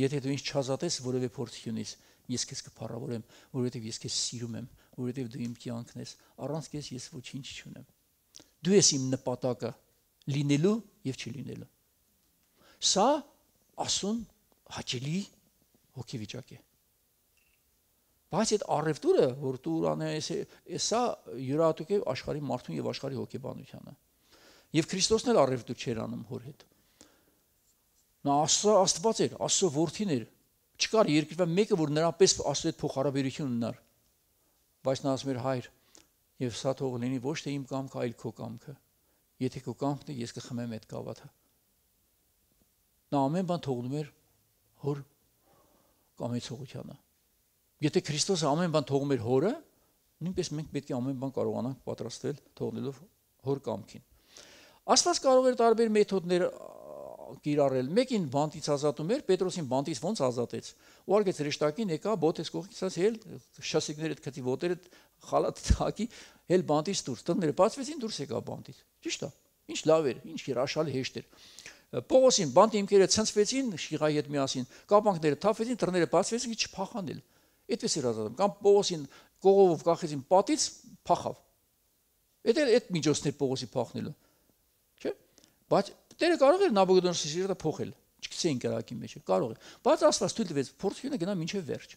եթե դու ինձ չազատես որևէ փորձությունից ես քեզ կփառավորեմ որովհետև ես քեզ սիրում եմ որովհետև դու իմ կյանքն ես առանց քեզ ես ոչինչ չունեմ դու ես իմ նպատակը լինելու եւ չլինելու սա ասում հաճելի հոգեվիճակ է։ Բայց այդ առևտուրը, որ դու ուրանես, սա յուրատուկ է աշխարհի մարդուն եւ աշխարհի հոգեբանությանը։ Եվ Քրիստոսն էլ առևտուր չեր անում հոր հետ։ Նա Աստծո Աստված էր, Աստծո որդին էր։ Չկար երկրվա մեկը, որ նրան պես Աստծո հետ փոխհարաբերություն ունենար։ Բայց նա ասում էր՝ հայր, եւ սա թող լինի ոչ թե իմ կամքը, այլ քո կամքը։ Եթե քո կամքն է, ես կխմեմ այդ գավաթը։ Նա ամեն բան թողնում էր հոր կամեցողությանը։ Եթե Քրիստոսը ամեն բան թողում էր հորը, նույնպես մենք պետք է ամեն բան կարողանանք պատրաստել թողնելով հոր կամքին։ Աստված կարող էր տարբեր մեթոդներ կիրառել։ Մեկին բանտից ազատում էր, Պետրոսին բանտից ոնց ազատեց։ Ուղարկեց հրեշտակին, եկա բոթես կողքից, ասաց՝ «Հել շասիկները քթի ոտերը խալաթի թակի, հել բանտից դուրս»։ Տները բացվեցին, դուրս եկա բանտից։ Ճիշտ է։ Ինչ լավ էր, ինչ երաշխալի հեշտ էր։ Պողոսին բանտի իմքերը ցնցվեցին Շիղայի հետ միասին, կապանքները թափվեցին, դռները բացվեցին, ի չփախանել։ Այդպես էր ազատում։ Կամ Պողոսին կողովով կախեցին պատից, փախավ։ Այդ էլ այդ միջոցներ Պողոսի փախնելու։ Չէ՞։ Բայց Տերը կարող էր Նաբուգոդոնոսի սիրտը փոխել։ Չգիտեին կրակի մեջ, կարող է։ Բայց Աստված թույլ տվեց փորձյունը գնա մինչև վերջ։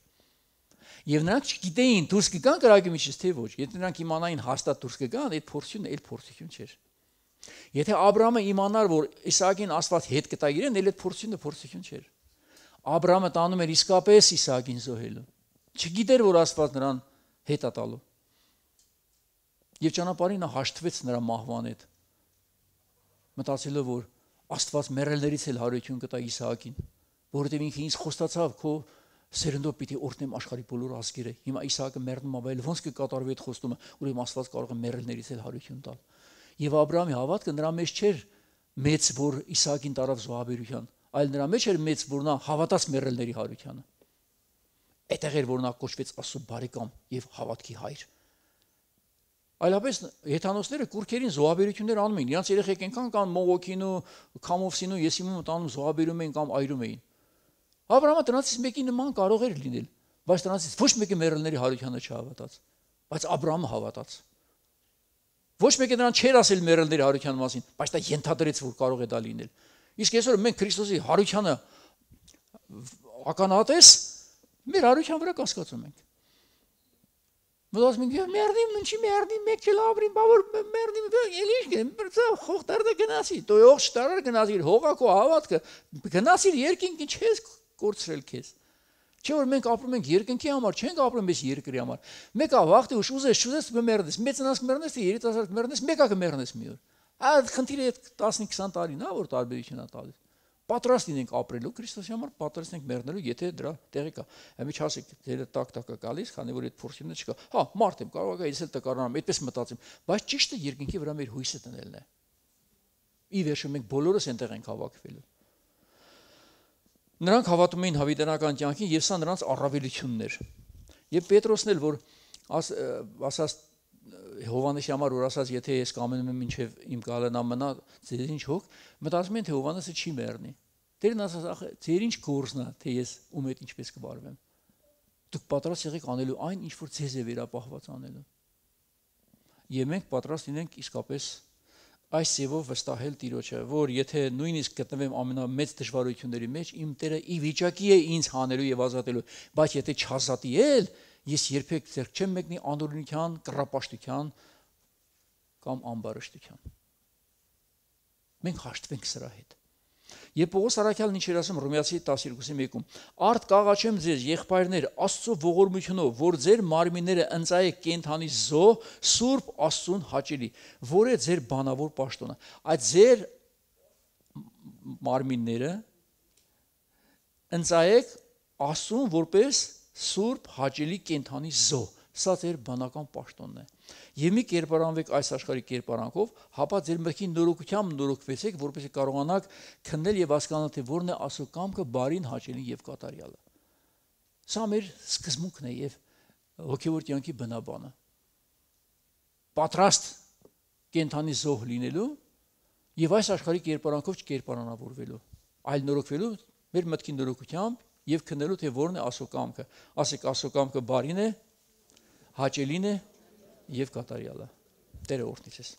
Եվ նրանք չգիտեին դուրս կգան կրակի միջից թե ոչ։ Եթե նրանք իմանային հաստատ դուրս կգան, այդ փորձյունը այլ փորձյուն չէր։ Եթե Աբրամը իմանար, որ Իսահակին Աստված հետ կտա իրեն, էլ այդ փորձությունը փորձություն չէր։ Աբրամը տանում էր իսկապես Իսահակին զոհելու։ Չգիտեր, որ Աստված նրան հետ է տալու։ Եվ ճանապարհին նա հաշտվեց նրա մահվան հետ։ Մտածելով, որ Աստված մեռելներից էլ հարություն կտա Իսահակին, որովհետև ինքը ինձ խոստացավ, քո սերնդով պիտի օրտնեմ աշխարի բոլոր ազգերը։ Հիմա Իսահակը մեռնում է, բայց ո՞նց կկատարվի այդ խոստումը, ուրեմն Աստված կարող է մեռելներից էլ հարություն տալ։ Եվ Աբրահամի հավատքը նրա մեջ չէր մեծ, որ Իսահակին տարավ զոհաբերության, այլ նրա մեջ էր մեծ, որ նա հավատաց մեռելների հարությանը։ Այդտեղ էր, որ նա կոչվեց Աստծո բարեկամ եւ հավատքի հայր։ Այլապես հեթանոսները կուրքերին զոհաբերություններ անում էին։ Իրանց երեխեք ենքան կան մողոքին ու քամովսին ու եսիմում տանում զոհաբերում էին կամ այրում էին։ Աբրահամը դրանցից մեկի նման կարող էր լինել, բայց դրանցից ոչ մեկը մեռելների հարությանը չհավատաց, բայց Աբրահամը հավատաց։ Ոչ մեկը նրան չէր ասել մեռելների հարության մասին, բայց դա ենթադրեց, որ կարող է դա լինել։ Իսկ այսօր մենք Քրիստոսի հարությանը ականատես մեր հարության վրա կասկածում ենք։ Մտածում ենք, մեռնիմ, ինչի մեռնիմ, մեկ չլ ապրիմ, բա որ մեռնիմ, էլի ինչ, բրծա խոխտարը գնացի, տոյող շտարը գնացի, հողակո հավատքը, գնացի երկինք ինչ ես կորցրել քեզ։ Չէ որ մենք ապրում ենք երկնքի համար, չենք ապրում այս երկրի համար։ Մեկը վախտի ուշ ուզես, չուզես մեռնես, մեծնաս մեռնես, երիտասարդ մեռնես, մեկը կմեռնես մի օր։ Այդ խնդիրը այդ 15-20 տարին է, որ տարբերություն է տալիս։ Պատրաստ լինենք ապրելու Քրիստոսի համար, պատրաստ ենք մեռնելու, եթե դրա տեղի կա։ Ամիջ հասեք, ձերը տակ-տակը գալիս, քանի որ այդ փորձինը չկա։ Հա, մարդ եմ, կարող է ես էլ տկարանամ, այդպես մտածեմ, բայց ճիշտը երկնքի վրա մեր հույսը տնելն է։ Ի վերջո մենք բոլորս այնտեղ ենք հավաքվելու։ Նրանք հավատում էին հավիտենական կյանքին եւ սա նրանց առավելությունն էր։ Եվ Պետրոսն էլ որ աս, ասած Հովանեսի համար որ ասած եթե ես կամենում եմ ինչև իմ գալն ամնա ձեր ինչ հոգ մտածում են թե Հովանեսը չի մեռնի։ Տերն ասած ախ ձեր ինչ գործնա թե ես ում հետ ինչպես կբարվեմ։ Դուք պատրաստ եղեք անելու այն ինչ որ ձեզ է վերապահված անելու։ Եվ մենք պատրաստ լինենք իսկապես այս ձևով վստահել Տիրոջը, որ եթե նույնիսկ գտնվեմ ամենամեծ դժվարությունների մեջ, իմ Տերը ի վիճակի է ինձ հանելու եւ ազատելու, բայց եթե չազատի էլ, ես երբեք ձեռք չեմ մեկնի անօրինության, կռապաշտության կամ անբարշտության։ Մենք հաշտվենք սրա հետ։ Եվ Պողոս Արաքյալն ինչ էր ասում Ռոմեացի 12-ի 1-ում. «Արդ կաղաչեմ ձեզ, եղբայրներ, Աստծո ողորմությունով, որ ձեր մարմինները ընծայեք կենթանի զոհ, Սուրբ Աստծուն հաճելի, որ է ձեր բանավոր պաշտոնը»։ Այդ ձեր մարմինները ընծայեք Աստծուն որպես Սուրբ հաճելի կենթանի զոհ։ Սա ձեր բանական պաշտոնն է։ Եվ մի կերպարանվեք այս աշխարհի կերպարանքով, հապա ձեր մտքի նորոգությամբ նորոգվեցեք, որպեսզի կարողանաք քննել եւ հասկանալ, թե որն է Աստծո կամքը, բարին, հաճելին եւ կատարյալը։ Սա մեր սկզբունքն է եւ հոգեոր կյանքի բնաբանը։ Պատրաստ կենթանի զոհ լինելու եւ այս աշխարհի կերպարանքով չկերպարանավորվելու, այլ նորոգվելու մեր մտքի նորոգությամբ եւ քննելու թե որն է ասոկամքը։ Ասեք ասոկամքը բարին է, հաճելին է, եւ կատարյալը։ Տերը օրհնի ձեզ։